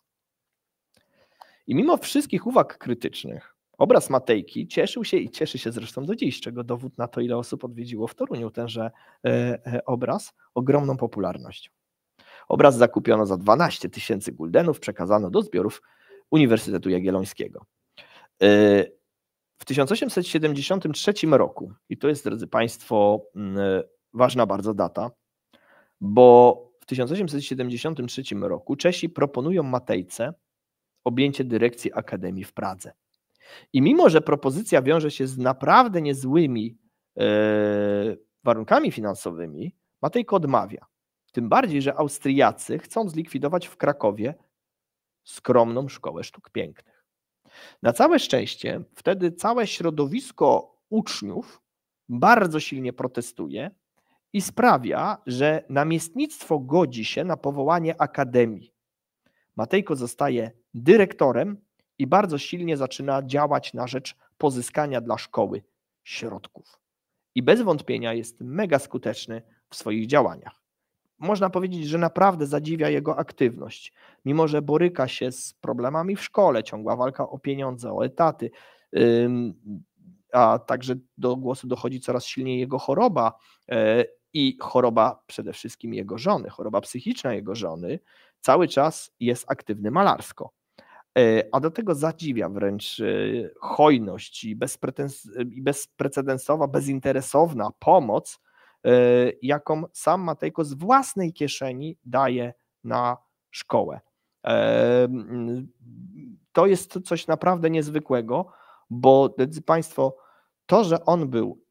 I mimo wszystkich uwag krytycznych, Obraz Matejki cieszył się i cieszy się zresztą do dziś, czego dowód na to, ile osób odwiedziło w Toruniu tenże e, e, obraz, ogromną popularność. Obraz zakupiono za 12 tysięcy guldenów, przekazano do zbiorów Uniwersytetu Jagiellońskiego. E, w 1873 roku, i to jest, drodzy Państwo, ważna bardzo data, bo w 1873 roku Czesi proponują Matejce objęcie dyrekcji Akademii w Pradze. I mimo, że propozycja wiąże się z naprawdę niezłymi e, warunkami finansowymi, Matejko odmawia. Tym bardziej, że Austriacy chcą zlikwidować w Krakowie skromną szkołę sztuk pięknych. Na całe szczęście, wtedy całe środowisko uczniów bardzo silnie protestuje i sprawia, że namiestnictwo godzi się na powołanie akademii. Matejko zostaje dyrektorem i bardzo silnie zaczyna działać na rzecz pozyskania dla szkoły środków. I bez wątpienia jest mega skuteczny w swoich działaniach. Można powiedzieć, że naprawdę zadziwia jego aktywność. Mimo, że boryka się z problemami w szkole, ciągła walka o pieniądze, o etaty, a także do głosu dochodzi coraz silniej jego choroba e, i choroba przede wszystkim jego żony, choroba psychiczna jego żony, cały czas jest aktywny malarsko. E, a do tego zadziwia wręcz e, hojność i, bezprecedensowa, bezinteresowna pomoc, e, jaką sam Matejko z własnej kieszeni daje na szkołę. To jest coś naprawdę niezwykłego, bo drodzy Państwo, to, że on był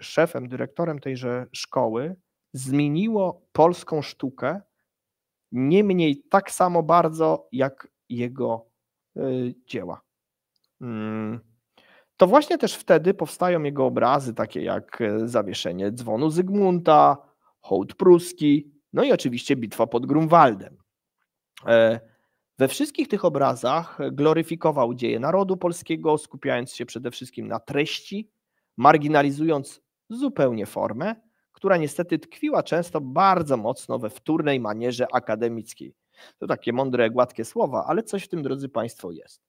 szefem, dyrektorem tejże szkoły, zmieniło polską sztukę nie mniej tak samo bardzo jak jego E, dzieła. Mm. To właśnie też wtedy powstają jego obrazy, takie jak e, zawieszenie dzwonu Zygmunta, hołd pruski, no i oczywiście bitwa pod Grunwaldem. E, we wszystkich tych obrazach gloryfikował dzieje narodu polskiego, skupiając się przede wszystkim na treści, marginalizując zupełnie formę, która niestety tkwiła często bardzo mocno we wtórnej manierze akademickiej. To takie mądre, gładkie słowa, ale coś w tym, drodzy Państwo, jest.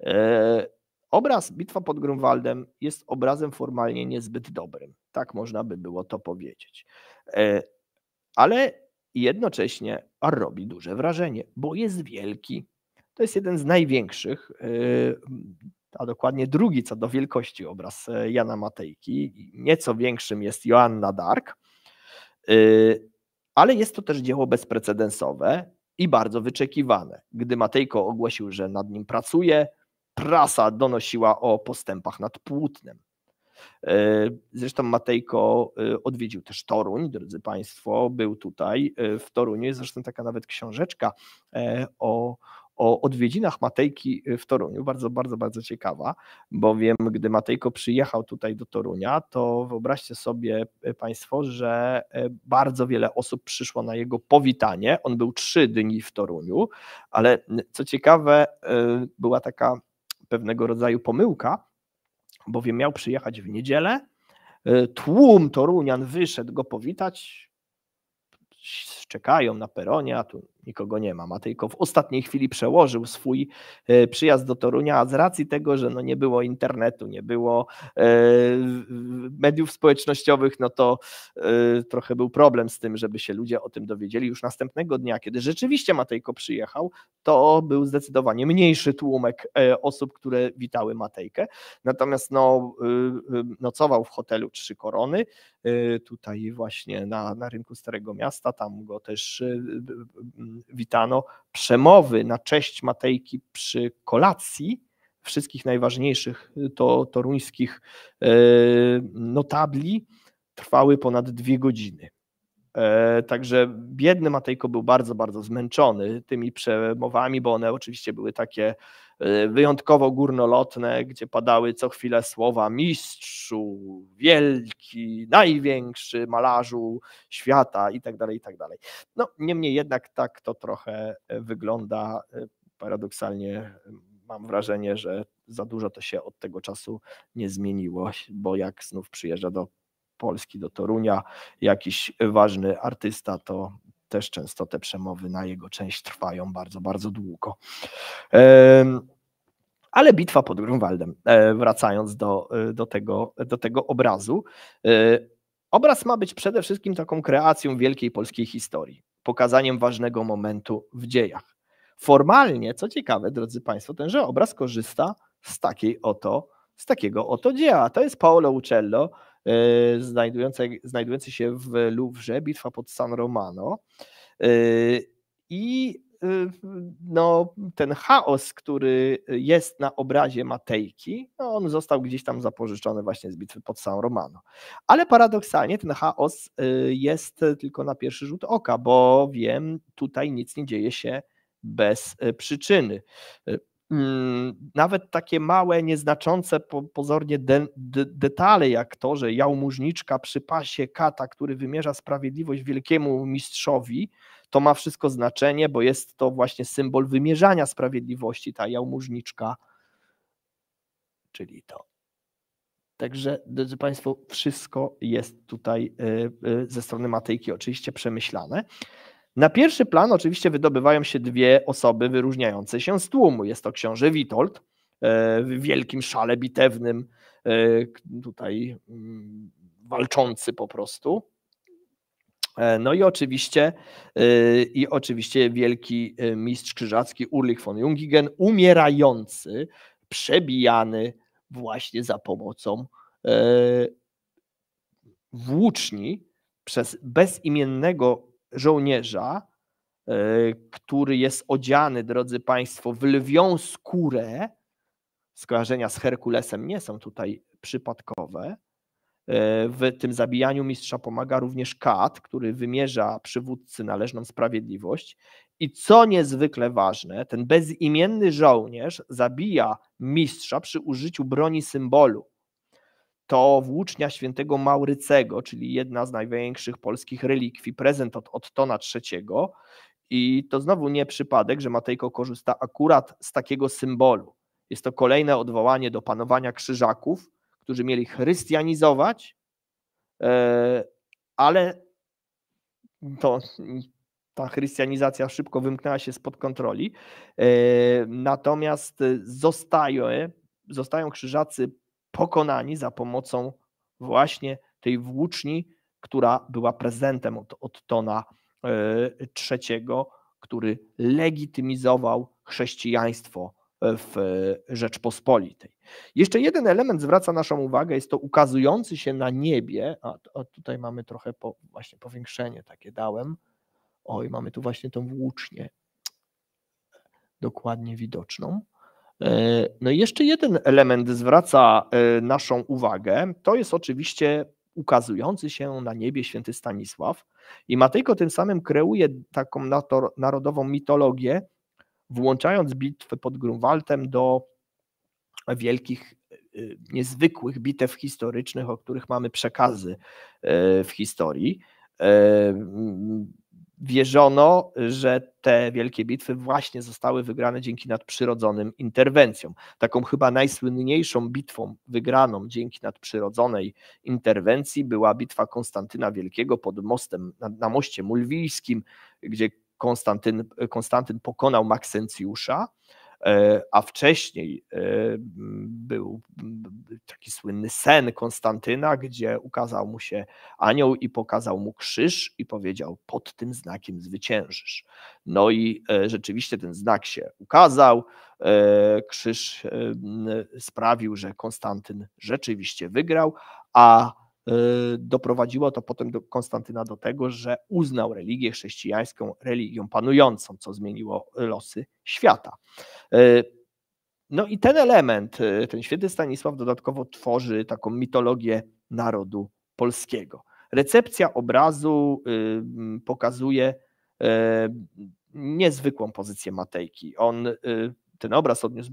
E, obraz Bitwa pod Grunwaldem jest obrazem formalnie niezbyt dobrym. Tak można by było to powiedzieć. E, ale jednocześnie robi duże wrażenie, bo jest wielki. To jest jeden z największych, e, a dokładnie drugi co do wielkości obraz Jana Matejki. Nieco większym jest Joanna Dark. Ale jest to też dzieło bezprecedensowe, i bardzo wyczekiwane. Gdy Matejko ogłosił, że nad nim pracuje, prasa donosiła o postępach nad Płótnem. E, zresztą Matejko e, odwiedził też Toruń, drodzy Państwo, był tutaj e, w Toruniu. Jest zresztą taka nawet książeczka o, o odwiedzinach Matejki y, w Toruniu. Bardzo, bardzo, bardzo ciekawa, bowiem gdy Matejko przyjechał tutaj do Torunia, to wyobraźcie sobie y, Państwo, że y, bardzo wiele osób przyszło na jego powitanie. On był trzy dni w Toruniu, ale co ciekawe, była taka pewnego rodzaju pomyłka, bowiem miał przyjechać w niedzielę. Tłum Torunian wyszedł go powitać, czekają na peronie, a tu nikogo nie ma. Matejko w ostatniej chwili przełożył swój e, przyjazd do Torunia, a z racji tego, że no nie było internetu, nie było e, mediów społecznościowych, no to e, trochę był problem z tym, żeby się ludzie o tym dowiedzieli. Już następnego dnia, kiedy rzeczywiście Matejko przyjechał, to był zdecydowanie mniejszy tłumek osób, które witały Matejkę. Natomiast no, nocował w hotelu Trzy Korony, tutaj właśnie na, na rynku Starego Miasta, tam go też witano przemowy na cześć Matejki przy kolacji wszystkich najważniejszych y, to, toruńskich y, notabli trwały ponad dwie godziny. E, także biedny Matejko był bardzo, bardzo zmęczony tymi przemowami, bo one oczywiście były takie e, wyjątkowo górnolotne, gdzie padały co chwilę słowa mistrzu, wielki, największy malarzu świata i tak dalej, i tak dalej. No, niemniej jednak tak to trochę e, wygląda paradoksalnie. Mam wrażenie, że za dużo to się od tego czasu nie zmieniło, bo jak znów przyjeżdża do Polski do Torunia jakiś ważny artysta, to też często te przemowy na jego część trwają bardzo, bardzo długo. Ale bitwa pod Grunwaldem, e, wracając do, e, do, tego, do tego obrazu. E, obraz ma być przede wszystkim taką kreacją wielkiej polskiej historii, pokazaniem ważnego momentu w dziejach. Formalnie, co ciekawe, drodzy Państwo, tenże obraz korzysta z takiej oto, z takiego oto dzieła. To jest Paolo Uccello, E, znajdujące, znajdujący się w Louvre, bitwa pod San Romano. E, I e, no, ten chaos, który jest na obrazie Matejki, no, on został gdzieś tam zapożyczony właśnie z bitwy pod San Romano. Ale paradoksalnie ten chaos jest tylko na pierwszy rzut oka, bo wiem, tutaj nic nie dzieje się bez przyczyny. Mm, nawet takie małe, nieznaczące pozornie de, de, detale, jak to, że jałmużniczka przy pasie kata, który wymierza sprawiedliwość wielkiemu mistrzowi, to ma wszystko znaczenie, bo jest to właśnie symbol wymierzania sprawiedliwości, ta jałmużniczka, czyli to. Także, drodzy Państwo, wszystko jest tutaj y, y, ze strony Matejki oczywiście przemyślane. Na pierwszy plan oczywiście wydobywają się dwie osoby wyróżniające się z tłumu. Jest to książę Witold e, w wielkim szale bitewnym, e, tutaj mm, walczący po prostu. E, no i oczywiście, i oczywiście wielki mistrz krzyżacki Ulrich von Jungigen, umierający, przebijany właśnie za pomocą włóczni przez bezimiennego żołnierza, e, który jest odziany, drodzy Państwo, w lwią skórę. Skojarzenia z Herkulesem nie są tutaj przypadkowe. E, w tym zabijaniu mistrza pomaga również Kat, który wymierza przywódcy należną sprawiedliwość. I co niezwykle ważne, ten bezimienny żołnierz zabija mistrza przy użyciu broni symbolu to włócznia świętego Maurycego, czyli jedna z największych polskich relikwii, prezent od Ottona III. I to znowu nie przypadek, że Matejko korzysta akurat z takiego symbolu. Jest to kolejne odwołanie do panowania krzyżaków, którzy mieli chrystianizować, e, ale to ta chrystianizacja szybko wymknęła się spod kontroli. E, natomiast zostaje, zostają krzyżacy pokonani za pomocą właśnie tej włóczni, która była prezentem od Tona e, III, który legitymizował chrześcijaństwo w Rzeczpospolitej. Jeszcze jeden element zwraca naszą uwagę, jest to ukazujący się na niebie, a, a tutaj mamy trochę po, właśnie powiększenie takie dałem, oj, mamy tu właśnie tą włócznię dokładnie widoczną. E, no i jeszcze jeden element zwraca e, naszą uwagę, to jest oczywiście ukazujący się na niebie święty Stanisław i Matejko tym samym kreuje taką narodową mitologię, włączając bitwę pod Grunwaldem do wielkich, e, niezwykłych bitew historycznych, o których mamy przekazy w historii wierzono, że te wielkie bitwy właśnie zostały wygrane dzięki nadprzyrodzonym interwencjom. Taką chyba najsłynniejszą bitwą wygraną dzięki nadprzyrodzonej interwencji była bitwa Konstantyna Wielkiego pod mostem, na, na moście mulwijskim, gdzie Konstantyn, Konstantyn pokonał Maksencjusza, E, a wcześniej e, był taki słynny sen Konstantyna, gdzie ukazał mu się anioł i pokazał mu krzyż i powiedział: Pod tym znakiem zwyciężysz. No i e, rzeczywiście ten znak się ukazał. Krzyż sprawił, że Konstantyn rzeczywiście wygrał, a Y, doprowadziło to potem do Konstantyna do tego, że uznał religię chrześcijańską religią panującą, co zmieniło losy świata. Y, no i ten element, y, ten święty Stanisław dodatkowo tworzy taką mitologię narodu polskiego. Recepcja obrazu pokazuje niezwykłą pozycję Matejki. On ten obraz odniósł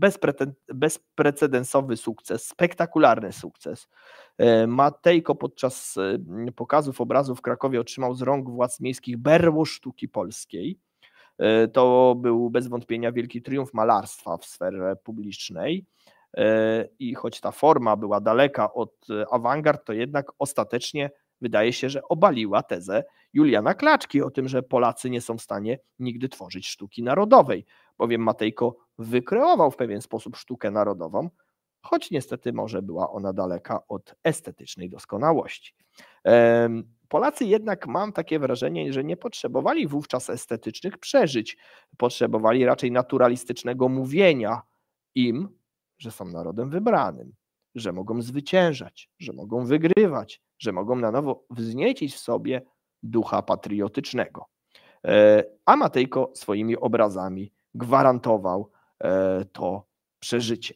bezprecedensowy sukces, spektakularny sukces. E, Matejko podczas e, pokazów obrazów w Krakowie otrzymał z rąk władz miejskich berło sztuki polskiej. E, to był bez wątpienia wielki triumf malarstwa w sferze publicznej. I choć ta forma była daleka od awangard, to jednak ostatecznie wydaje się, że obaliła tezę Juliana Klaczki o tym, że Polacy nie są w stanie nigdy tworzyć sztuki narodowej bowiem Matejko wykreował w pewien sposób sztukę narodową, choć niestety może była ona daleka od estetycznej doskonałości. Polacy jednak mam takie wrażenie, że nie potrzebowali wówczas estetycznych przeżyć, potrzebowali raczej naturalistycznego mówienia im, że są narodem wybranym, że mogą zwyciężać, że mogą wygrywać, że mogą na nowo wzniecić w sobie ducha patriotycznego. E, a Matejko swoimi obrazami gwarantował e, to przeżycie.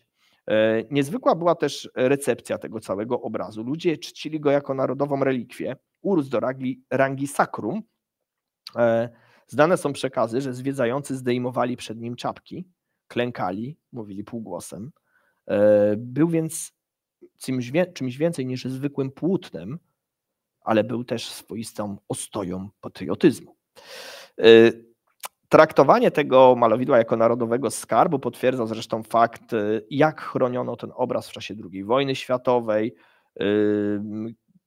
E, niezwykła była też recepcja tego całego obrazu. Ludzie czcili go jako narodową relikwię, urósł do rangi, rangi sakrum. E, znane są przekazy, że zwiedzający zdejmowali przed nim czapki, klękali, mówili półgłosem. Był więc czymś, czymś więcej niż zwykłym płótnem, ale był też swoistą ostoją patriotyzmu. Traktowanie tego malowidła jako narodowego skarbu potwierdza zresztą fakt, y, jak chroniono ten obraz w czasie II wojny światowej,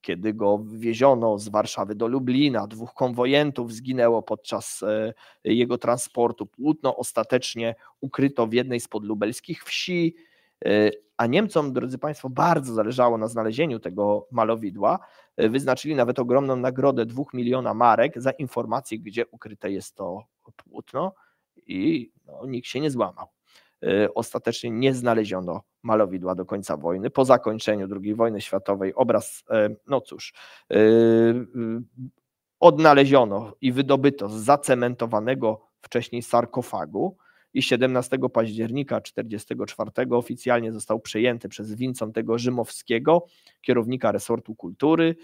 kiedy go wieziono z Warszawy do Lublina. Dwóch konwojentów zginęło podczas e, jego transportu. Płótno ostatecznie ukryto w jednej z podlubelskich wsi. Y, a Niemcom, drodzy Państwo, bardzo zależało na znalezieniu tego malowidła, wyznaczyli nawet ogromną nagrodę dwóch miliona marek za informację, gdzie ukryte jest to płótno i no, nikt się nie złamał. E, ostatecznie nie znaleziono malowidła do końca wojny. Po zakończeniu II wojny światowej obraz, e, no cóż, e, odnaleziono i wydobyto z zacementowanego wcześniej sarkofagu, i 17 października 1944 oficjalnie został przejęty przez Wincentego Rzymowskiego, kierownika resortu kultury.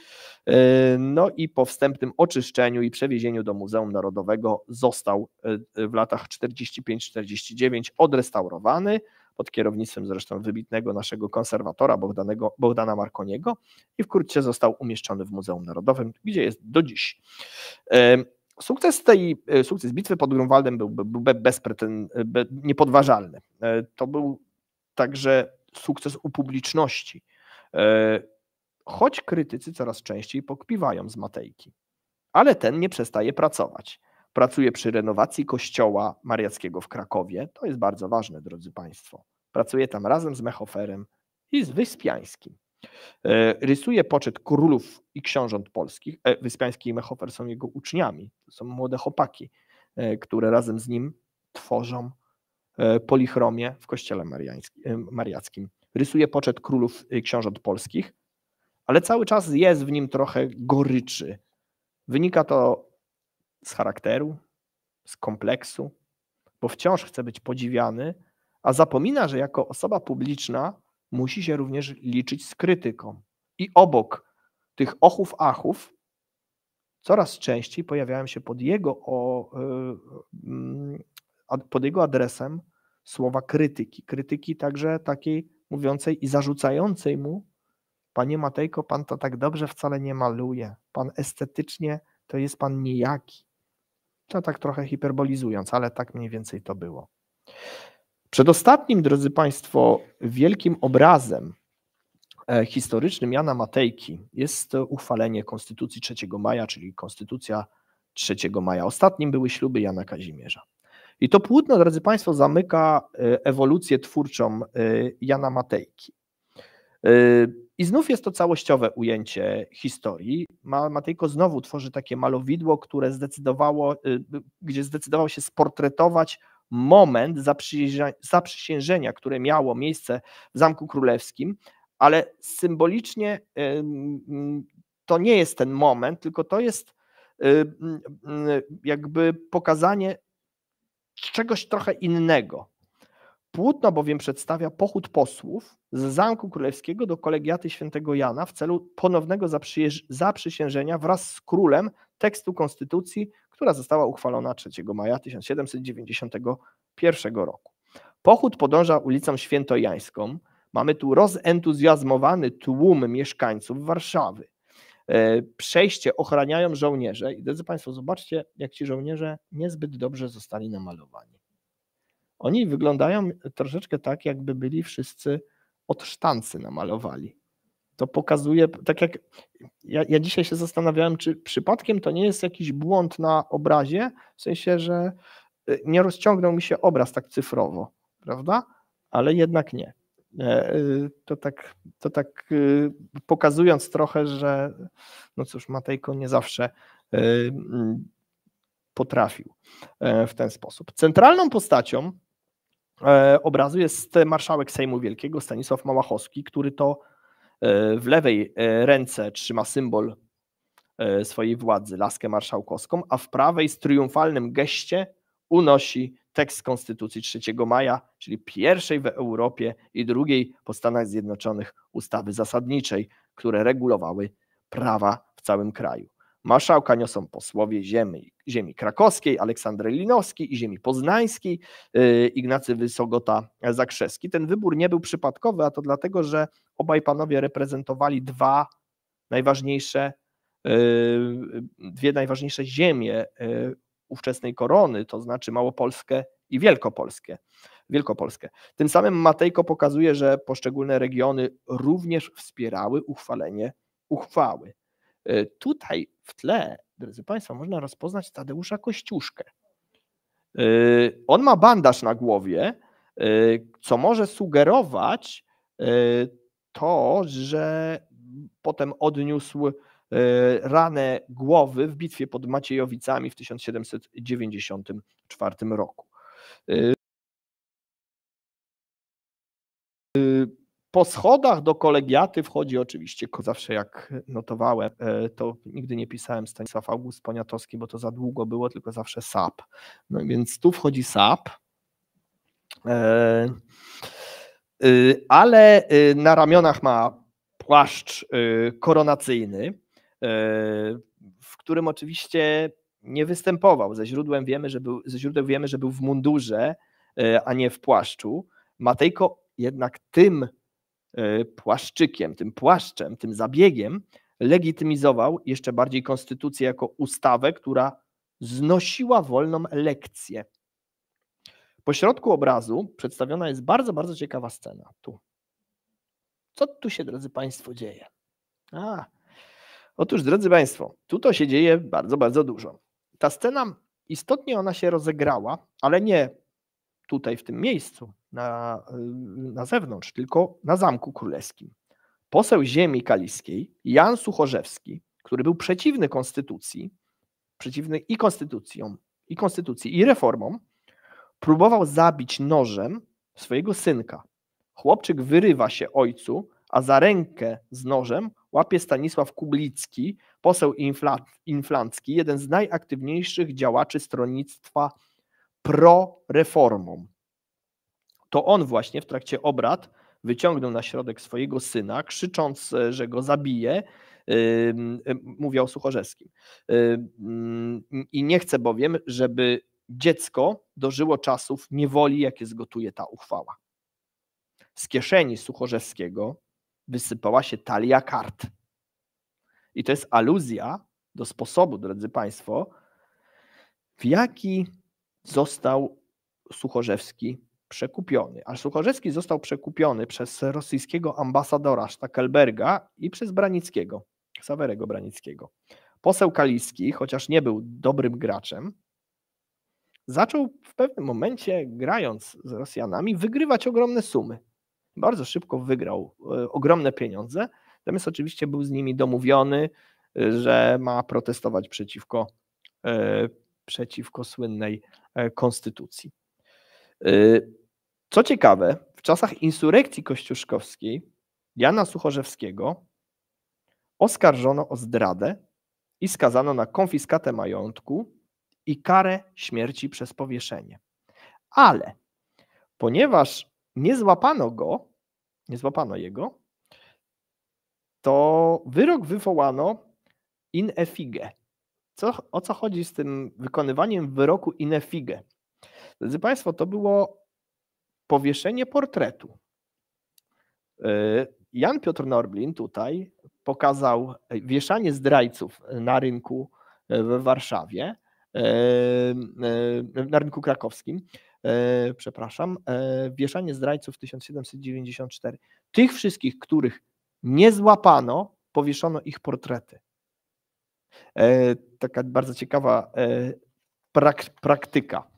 E, no i po wstępnym oczyszczeniu i przewiezieniu do Muzeum Narodowego został e, w latach 45-49 odrestaurowany pod kierownictwem zresztą wybitnego naszego konserwatora Bogdanego, Bogdana Markoniego i wkrótce został umieszczony w Muzeum Narodowym, gdzie jest do dziś. E, Sukces tej, e, sukces bitwy pod Grunwaldem był, był bezpreten, e, niepodważalny. E, to był także sukces u publiczności. Choć krytycy coraz częściej pokpiwają z Matejki, ale ten nie przestaje pracować. Pracuje przy renowacji kościoła mariackiego w Krakowie. To jest bardzo ważne, drodzy Państwo. Pracuje tam razem z Mechoferem i z Wyspiańskim. E, rysuje poczet królów i książąt polskich. E, Wyspiański i Mechofer są jego uczniami. To są młode chłopaki, e, które razem z nim tworzą polichromię w kościele mariackim. Rysuje poczet królów i książąt polskich, ale cały czas jest w nim trochę goryczy. Wynika to z charakteru, z kompleksu, bo wciąż chce być podziwiany, a zapomina, że jako osoba publiczna musi się również liczyć z krytyką. I obok tych ochów, achów, coraz częściej pojawiają się pod jego, o, y, y, mm, pod jego adresem słowa krytyki. Krytyki także takiej mówiącej i zarzucającej mu, panie Matejko, pan to tak dobrze wcale nie maluje, pan estetycznie to jest pan nijaki. To tak trochę hiperbolizując, ale tak mniej więcej to było. Przedostatnim, drodzy Państwo, wielkim obrazem e, historycznym Jana Matejki jest uchwalenie Konstytucji 3 maja, czyli Konstytucja 3 maja. Ostatnim były śluby Jana Kazimierza. I to płótno, drodzy Państwo, zamyka e, ewolucję twórczą e, Jana Matejki. I znów jest to całościowe ujęcie historii. Matejko znowu tworzy takie malowidło, które zdecydowało, gdzie zdecydował się sportretować moment zaprzysiężenia, które miało miejsce w Zamku Królewskim, ale symbolicznie to nie jest ten moment, tylko to jest y, y, jakby pokazanie czegoś trochę innego. Płótno bowiem przedstawia pochód posłów z Zamku Królewskiego do kolegiaty świętego Jana w celu ponownego zaprzysiężenia wraz z królem tekstu konstytucji, która została uchwalona 3 maja 1791 roku. Pochód podąża ulicą Świętojańską. Mamy tu rozentuzjazmowany tłum mieszkańców Warszawy. E, przejście ochraniają żołnierze. I drodzy Państwo, zobaczcie, jak ci żołnierze niezbyt dobrze zostali namalowani. Oni wyglądają troszeczkę tak, jakby byli wszyscy od sztancy namalowali to pokazuje, tak jak ja, ja dzisiaj się zastanawiałem, czy przypadkiem to nie jest jakiś błąd na obrazie, w sensie, że y, nie rozciągnął mi się obraz tak cyfrowo, prawda? Ale jednak nie. E, y, to tak, to tak y, pokazując trochę, że no cóż, Matejko nie zawsze mm, potrafił e, w ten sposób. Centralną postacią e, obrazu jest marszałek Sejmu Wielkiego Stanisław Małachowski, który to E, w lewej e, ręce trzyma symbol e, swojej władzy, laskę marszałkowską, a w prawej z triumfalnym geście unosi tekst Konstytucji 3 maja, czyli pierwszej w Europie i drugiej po Stanach Zjednoczonych ustawy zasadniczej, które regulowały prawa w całym kraju. Marszałka niosą posłowie ziemi, ziemi krakowskiej, Aleksandry Linowski i ziemi poznańskiej, Ignacy wysogota Zakrzewski. Ten wybór nie był przypadkowy, a to dlatego, że obaj panowie reprezentowali dwa najważniejsze, y, dwie najważniejsze ziemie y, ówczesnej korony, to znaczy Małopolskę i Wielkopolskę. Wielkopolskę. Tym samym Matejko pokazuje, że poszczególne regiony również wspierały uchwalenie uchwały. Y, tutaj w tle, drodzy Państwo, można rozpoznać Tadeusza Kościuszkę. On ma bandaż na głowie, co może sugerować to, że potem odniósł e, ranę głowy w bitwie pod Maciejowicami w 1794 roku. E, e, po schodach do kolegiaty wchodzi oczywiście, zawsze jak notowałem, to nigdy nie pisałem Stanisław August Poniatowski, bo to za długo było, tylko zawsze SAP. No więc tu wchodzi SAP. Eee Y, ale y, na ramionach ma płaszcz y, koronacyjny, w którym oczywiście nie występował. Ze, źródłem wiemy, że był, ze źródeł wiemy, że był w mundurze, a nie w płaszczu. Matejko jednak tym płaszczykiem, tym płaszczem, tym zabiegiem legitymizował jeszcze bardziej konstytucję jako ustawę, która znosiła wolną lekcję pośrodku obrazu przedstawiona jest bardzo, bardzo ciekawa scena. Tu. Co tu się, drodzy Państwo, dzieje? A, otóż, drodzy Państwo, tu to się dzieje bardzo, bardzo dużo. Ta scena istotnie ona się rozegrała, ale nie tutaj, w tym miejscu, na, y, na zewnątrz, tylko na Zamku Królewskim. Poseł ziemi kaliskiej, Jan Suchorzewski, który był przeciwny konstytucji, przeciwny i konstytucjom, i konstytucji, i reformom, próbował zabić nożem swojego synka. Chłopczyk wyrywa się ojcu, a za rękę z nożem łapie Stanisław Kublicki, poseł inflancki, jeden z najaktywniejszych działaczy stronnictwa proreformą. To on właśnie w trakcie obrad wyciągnął na środek swojego syna, krzycząc, że go zabije, mówię o Suchorzewskim. I nie chce bowiem, żeby dziecko dożyło czasów niewoli, jakie zgotuje ta uchwała. Z kieszeni Suchorzewskiego wysypała się talia kart. I to jest aluzja do sposobu, drodzy Państwo, w jaki został Suchorzewski przekupiony. A Suchorzewski został przekupiony przez rosyjskiego ambasadora Stackelberga i przez Branickiego, Sawerego Branickiego. Poseł Kaliski, chociaż nie był dobrym graczem, zaczął w pewnym momencie, grając z Rosjanami, wygrywać ogromne sumy. Bardzo szybko wygrał e, ogromne pieniądze, natomiast oczywiście był z nimi domówiony, e, że ma protestować przeciwko, e, przeciwko słynnej konstytucji. Co ciekawe, w czasach insurrekcji kościuszkowskiej Jana Suchorzewskiego oskarżono o zdradę i skazano na konfiskatę majątku i karę śmierci przez powieszenie. Ale ponieważ nie złapano go, nie złapano jego, to wyrok wywołano in effige. Co, o co chodzi z tym wykonywaniem wyroku in effige? Drodzy Państwo, to było powieszenie portretu. E, Jan Piotr Norblin tutaj pokazał e, wieszanie zdrajców na rynku e, w Warszawie na rynku krakowskim, e, przepraszam, e, wieszanie zdrajców 1794. Tych wszystkich, których nie złapano, powieszono ich portrety. E, taka bardzo ciekawa prak praktyka.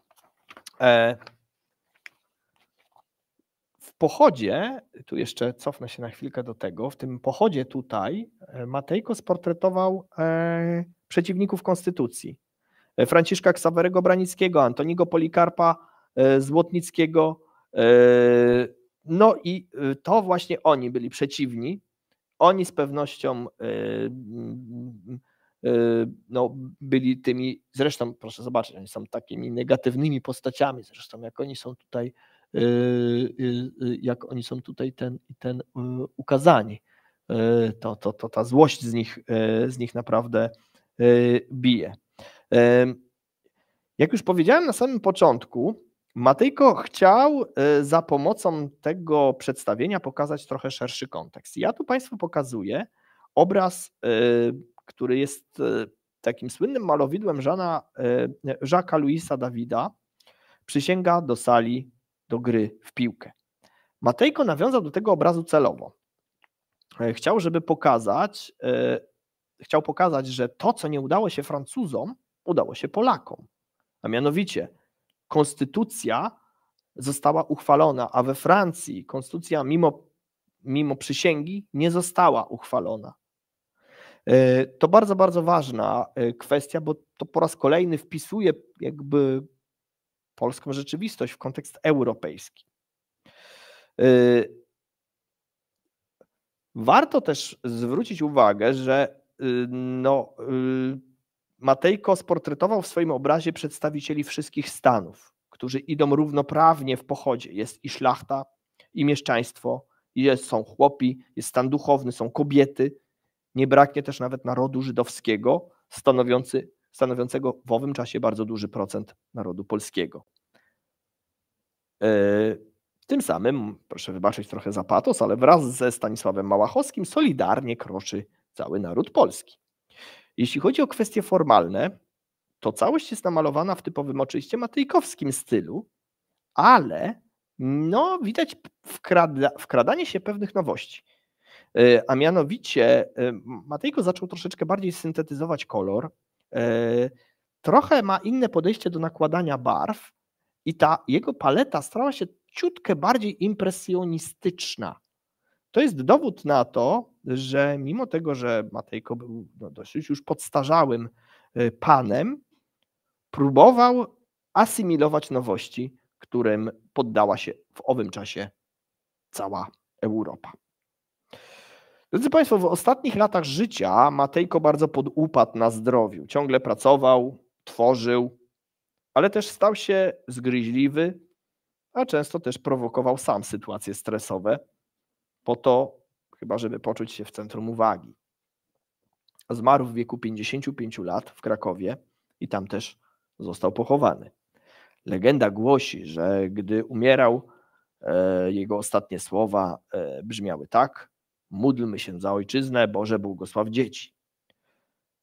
W pochodzie, tu jeszcze cofnę się na chwilkę do tego, w tym pochodzie tutaj Matejko sportretował przeciwników konstytucji. E, Franciszka Ksawerego Branickiego, Antoniego Polikarpa e, Złotnickiego. E, no i to właśnie oni byli przeciwni. Oni z pewnością no, byli tymi, zresztą proszę zobaczyć, oni są takimi negatywnymi postaciami, zresztą jak oni są tutaj, jak oni są tutaj ten i ten ukazani, to, to, to ta złość z nich, z nich naprawdę bije. Jak już powiedziałem na samym początku, Matejko chciał e, za pomocą tego przedstawienia pokazać trochę szerszy kontekst. Ja tu Państwu pokazuję obraz, e, który jest e, takim słynnym malowidłem Żana, żaka Louisa Davida, Przysięga do sali do gry w piłkę. Matejko nawiązał do tego obrazu celowo. Chciał, żeby pokazać, chciał pokazać, że to, co nie udało się Francuzom, udało się Polakom. A mianowicie konstytucja została uchwalona, a we Francji konstytucja mimo, mimo przysięgi nie została uchwalona. E, to bardzo, bardzo ważna e, kwestia, bo to po raz kolejny wpisuje jakby polską rzeczywistość w kontekst europejski. E, warto też zwrócić uwagę, że y, no, y, Matejko sportretował w swoim obrazie przedstawicieli wszystkich stanów, którzy idą równoprawnie w pochodzie. Jest i szlachta, i mieszczaństwo, jest, są chłopi, jest stan duchowny, są kobiety. Nie braknie też nawet narodu żydowskiego, stanowiący, stanowiącego w owym czasie bardzo duży procent narodu polskiego. Yy, tym samym, proszę wybaczyć trochę za patos, ale wraz ze Stanisławem Małachowskim solidarnie kroczy cały naród polski. Jeśli chodzi o kwestie formalne, to całość jest namalowana w typowym oczywiście matejkowskim stylu, ale no, widać wkrada, wkradanie się pewnych nowości. E, a mianowicie e, Matejko zaczął troszeczkę bardziej syntetyzować kolor, e, trochę ma inne podejście do nakładania barw i ta jego paleta stała się ciutkę bardziej impresjonistyczna. To jest dowód na to, że mimo tego, że Matejko był no, dosyć już podstarzałym y, panem, próbował asymilować nowości, którym poddała się w owym czasie cała Europa. Drodzy Państwo, w ostatnich latach życia Matejko bardzo podupadł na zdrowiu. Ciągle pracował, tworzył, ale też stał się zgryźliwy, a często też prowokował sam sytuacje stresowe po to, chyba żeby poczuć się w centrum uwagi. Zmarł w wieku 55 lat w Krakowie i tam też został pochowany. Legenda głosi, że gdy umierał, e, jego ostatnie słowa e, brzmiały tak: Módlmy się za ojczyznę, Boże błogosław dzieci.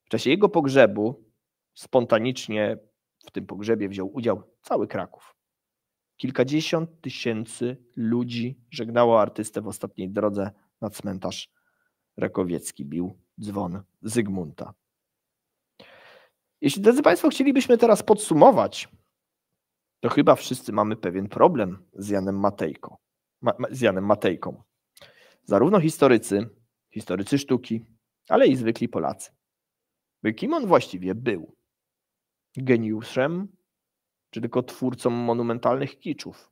W czasie jego pogrzebu spontanicznie w tym pogrzebie wziął udział cały Kraków. Kilkadziesiąt tysięcy ludzi żegnało artystę w ostatniej drodze na cmentarz. Rakowiecki bił dzwon Zygmunta. Jeśli, drodzy Państwo, chcielibyśmy teraz podsumować, to chyba wszyscy mamy pewien problem z Janem Matejką. Ma, z Janem Matejką. Zarówno historycy, historycy sztuki, ale i zwykli Polacy. By kim on właściwie był? Geniuszem czy tylko twórcą monumentalnych kiczów?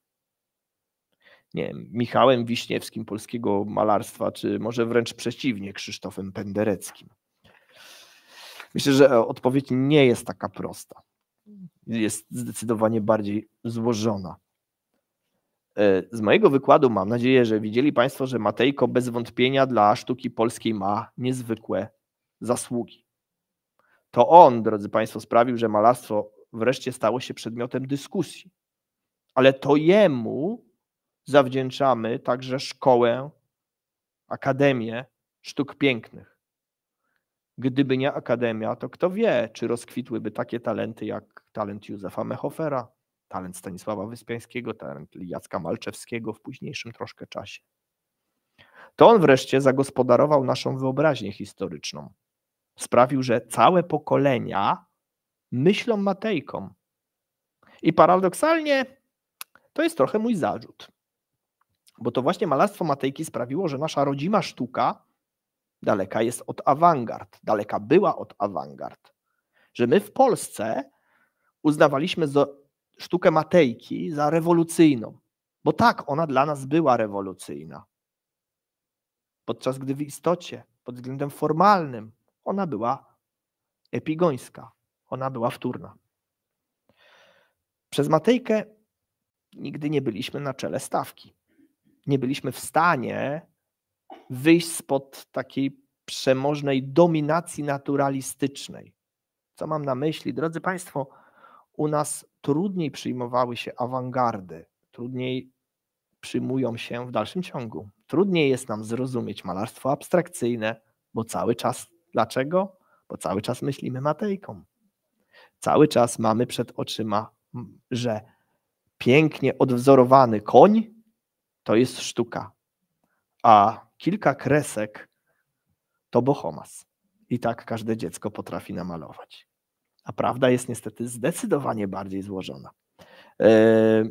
Nie wiem, Michałem Wiśniewskim polskiego malarstwa, czy może wręcz przeciwnie, Krzysztofem Pendereckim? Myślę, że e, odpowiedź nie jest taka prosta. Jest zdecydowanie bardziej złożona. E, z mojego wykładu mam nadzieję, że widzieli Państwo, że Matejko bez wątpienia dla sztuki polskiej ma niezwykłe zasługi. To on, drodzy Państwo, sprawił, że malarstwo wreszcie stało się przedmiotem dyskusji. Ale to jemu zawdzięczamy także szkołę, akademię sztuk pięknych. Gdyby nie akademia, to kto wie, czy rozkwitłyby takie talenty jak talent Józefa Mechofera, talent Stanisława Wyspiańskiego, talent Jacka Malczewskiego w późniejszym troszkę czasie. To on wreszcie zagospodarował naszą wyobraźnię historyczną. Sprawił, że całe pokolenia myślą Matejką. I paradoksalnie to jest trochę mój zarzut, bo to właśnie malarstwo Matejki sprawiło, że nasza rodzima sztuka daleka jest od awangard, daleka była od awangard. Że my w Polsce uznawaliśmy sztukę Matejki za rewolucyjną, bo tak, ona dla nas była rewolucyjna. Podczas gdy w istocie, pod względem formalnym, ona była epigońska. Ona była wtórna. Przez Matejkę nigdy nie byliśmy na czele stawki. Nie byliśmy w stanie wyjść spod takiej przemożnej dominacji naturalistycznej. Co mam na myśli? Drodzy Państwo, u nas trudniej przyjmowały się awangardy, trudniej przyjmują się w dalszym ciągu. Trudniej jest nam zrozumieć malarstwo abstrakcyjne, bo cały czas dlaczego? Bo cały czas myślimy matejką cały czas mamy przed oczyma, że pięknie odwzorowany koń to jest sztuka, a kilka kresek to bohomas. I tak każde dziecko potrafi namalować. A prawda jest niestety zdecydowanie bardziej złożona. E,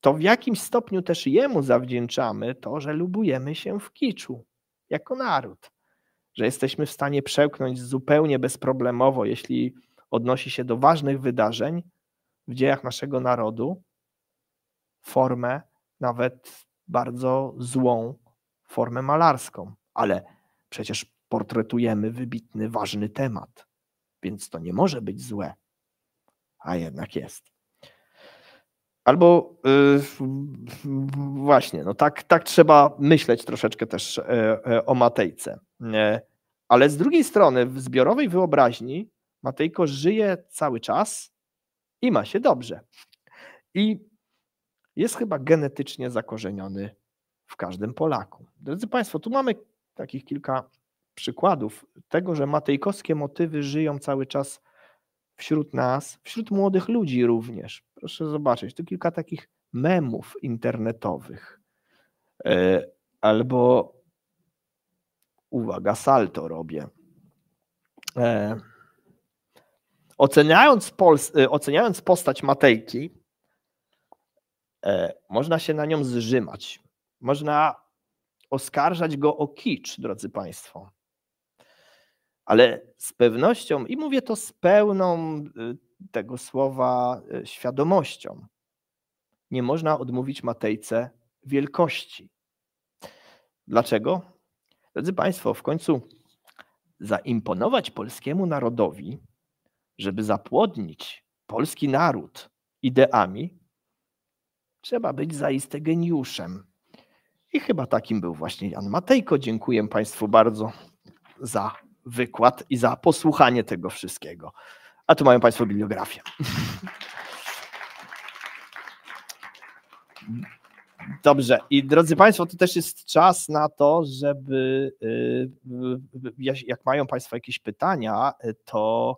to w jakimś stopniu też jemu zawdzięczamy to, że lubujemy się w kiczu jako naród, że jesteśmy w stanie przełknąć zupełnie bezproblemowo, jeśli odnosi się do ważnych wydarzeń w dziejach naszego narodu, formę nawet bardzo złą, formę malarską, ale przecież portretujemy wybitny, ważny temat, więc to nie może być złe, a jednak jest. Albo yy, właśnie, no tak, tak trzeba myśleć troszeczkę też yy, yy, o Matejce. E, ale z drugiej strony, w zbiorowej wyobraźni Matejko żyje cały czas i ma się dobrze. I jest chyba genetycznie zakorzeniony w każdym Polaku. Drodzy Państwo, tu mamy takich kilka przykładów tego, że matejkowskie motywy żyją cały czas wśród nas, wśród młodych ludzi również. Proszę zobaczyć, tu kilka takich memów internetowych. E, albo uwaga, salto robię. E, Oceniając, Pols y, oceniając postać Matejki, e, można się na nią zrzymać. Można oskarżać go o kicz, drodzy Państwo. Ale z pewnością, i mówię to z pełną y, tego słowa y, świadomością, nie można odmówić Matejce wielkości. Dlaczego? Drodzy Państwo, w końcu zaimponować polskiemu narodowi żeby zapłodnić polski naród ideami, trzeba być zaiste geniuszem. I chyba takim był właśnie Jan Matejko. Dziękuję Państwu bardzo za wykład i za posłuchanie tego wszystkiego. A tu mają Państwo bibliografię. Dobrze. I drodzy Państwo, to też jest czas na to, żeby y, jak mają Państwo jakieś pytania, to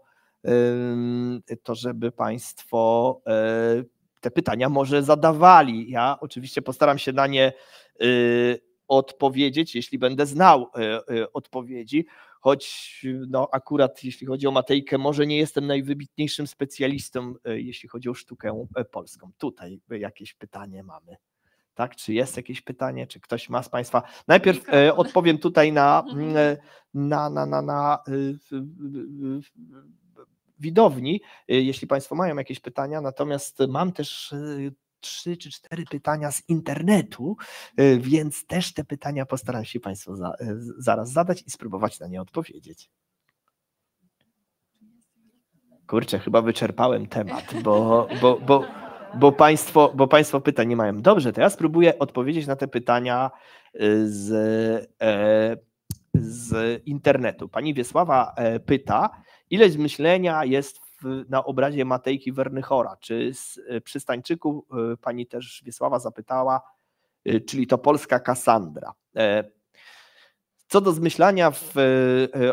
to żeby Państwo e, te pytania może zadawali. Ja oczywiście postaram się na nie y, odpowiedzieć, jeśli będę znał e, e, odpowiedzi, choć no, akurat jeśli chodzi o Matejkę, może nie jestem najwybitniejszym specjalistą, jeśli chodzi o sztukę polską. Tutaj jakieś pytanie mamy. Tak? Czy jest jakieś pytanie, czy ktoś ma z Państwa? Najpierw odpowiem tutaj mhm. na, na, na, na, na widowni, y, jeśli Państwo mają jakieś pytania. Natomiast mam też y, trzy czy cztery pytania z internetu, y, więc też te pytania postaram się Państwu za, zaraz zadać i spróbować na nie odpowiedzieć. Kurczę, chyba wyczerpałem temat, bo, bo, bo, bo, państwo, bo Państwo pytań nie mają. Dobrze, to ja spróbuję odpowiedzieć na te pytania z, e, z internetu. Pani Wiesława e, pyta, Ile myślenia jest w, na obrazie Matejki Wernychora, czy z e, Przystańczyku e, pani też Wiesława zapytała, e, czyli to polska Kassandra. Co do zmyślania w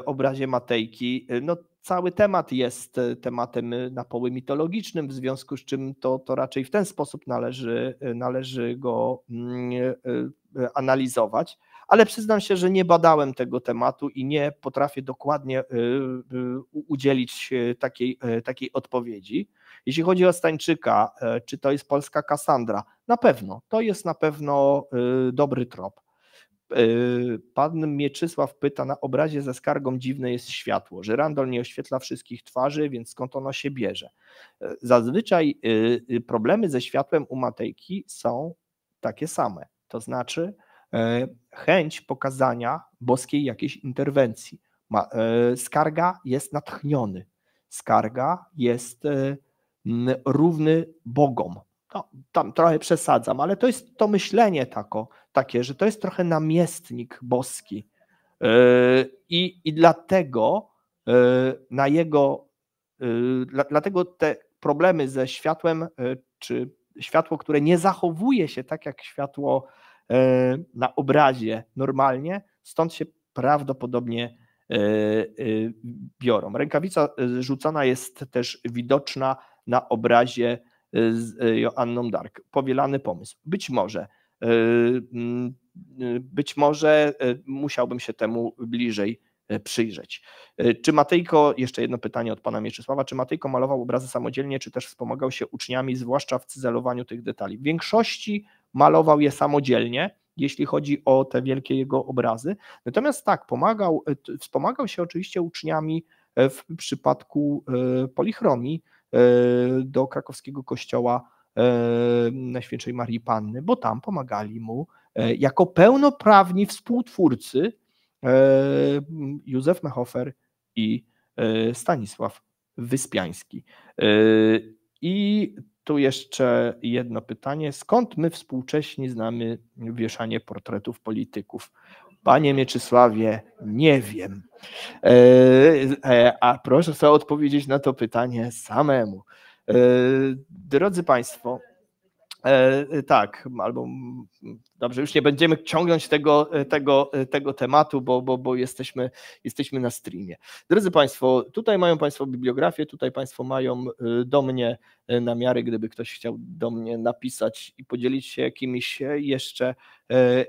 obrazie Matejki, no cały temat jest tematem na poły mitologicznym, w związku z czym to, to raczej w ten sposób należy, należy go mm, analizować ale przyznam się, że nie badałem tego tematu i nie potrafię dokładnie y, y, udzielić takiej, y, takiej odpowiedzi. Jeśli chodzi o Stańczyka, czy to jest polska Kassandra? Na pewno, to jest na pewno dobry trop. Pan Mieczysław pyta, na obrazie ze skargą dziwne jest światło. Żyrandol nie oświetla wszystkich twarzy, więc skąd ono się bierze? Zazwyczaj problemy ze światłem u Matejki są takie same. To znaczy, E, chęć pokazania boskiej jakiejś interwencji. E, skarga jest natchniony, skarga jest e, równy Bogom. No, tam trochę przesadzam, ale to jest to myślenie tako, takie, że to jest trochę namiestnik boski. I, i dlatego na jego, dlatego te problemy ze światłem, czy światło, które nie zachowuje się tak jak światło E, na obrazie normalnie, stąd się prawdopodobnie e, e, biorą. Rękawica rzucana jest też widoczna na obrazie z Joanną Dark. Powielany pomysł. Być może. Być może musiałbym się temu bliżej przyjrzeć. Czy Matejko, jeszcze jedno pytanie od pana Mieczysława, czy Matejko malował obrazy samodzielnie, czy też wspomagał się uczniami, zwłaszcza w cyzelowaniu tych detali? W większości malował je samodzielnie, jeśli chodzi o te wielkie jego obrazy. Natomiast tak, pomagał, e, wspomagał się oczywiście uczniami e, w przypadku e, polichromii do krakowskiego kościoła Najświętszej Marii Panny, bo tam pomagali mu jako pełnoprawni współtwórcy Józef Mehofer i Stanisław Wyspiański. I tu jeszcze jedno pytanie. Skąd my współcześni znamy wieszanie portretów polityków? Panie Mieczysławie, nie wiem. E, e, a proszę sobie odpowiedzieć na to pytanie samemu. E, drodzy Państwo, E, e, tak, albo mm, dobrze, już nie będziemy ciągnąć tego, e, tego, e, tego tematu, bo, bo, bo jesteśmy, jesteśmy na streamie. Drodzy Państwo, tutaj mają Państwo bibliografię, tutaj Państwo mają do mnie namiary, gdyby ktoś chciał do mnie napisać i podzielić się jakimiś jeszcze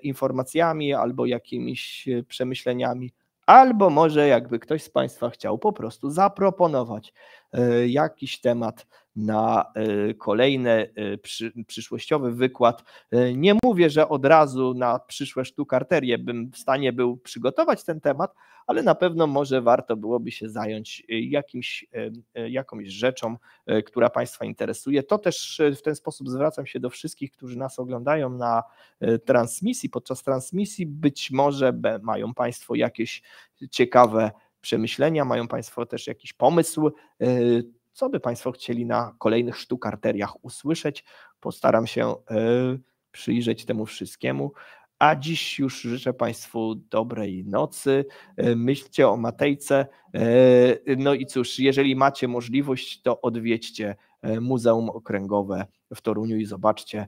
informacjami albo jakimiś przemyśleniami. Albo może jakby ktoś z Państwa chciał po prostu zaproponować jakiś temat na e, kolejny e, przy, przyszłościowy wykład. E, nie mówię, że od razu na przyszłe sztukarterie bym w stanie był przygotować ten temat, ale na pewno może warto byłoby się zająć jakimś, jakąś rzeczą, która Państwa interesuje. To też w ten sposób zwracam się do wszystkich, którzy nas oglądają na transmisji. Podczas transmisji być może mają Państwo jakieś ciekawe przemyślenia, mają Państwo też jakiś pomysł, co by Państwo chcieli na kolejnych sztukarteriach usłyszeć. Postaram się y, przyjrzeć temu wszystkiemu. A dziś już życzę Państwu dobrej nocy. Y, myślcie o Matejce. Y, no i cóż, jeżeli macie możliwość, to odwiedźcie Muzeum Okręgowe w Toruniu i zobaczcie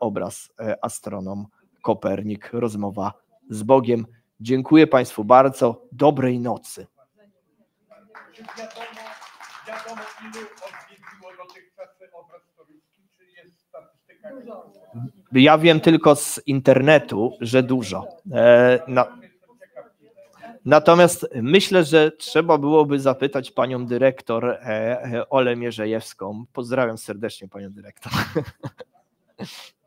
obraz astronom Kopernik, rozmowa z Bogiem. Dziękuję Państwu bardzo. Dobrej nocy ilu odwiedziło obraz toruński, czy jest statystyka? Dużo. Ja wiem tylko z internetu, że dużo. E, Natomiast myślę, że trzeba byłoby zapytać panią dyrektor e, e, Olę Mierzejewską. Pozdrawiam serdecznie panią dyrektor.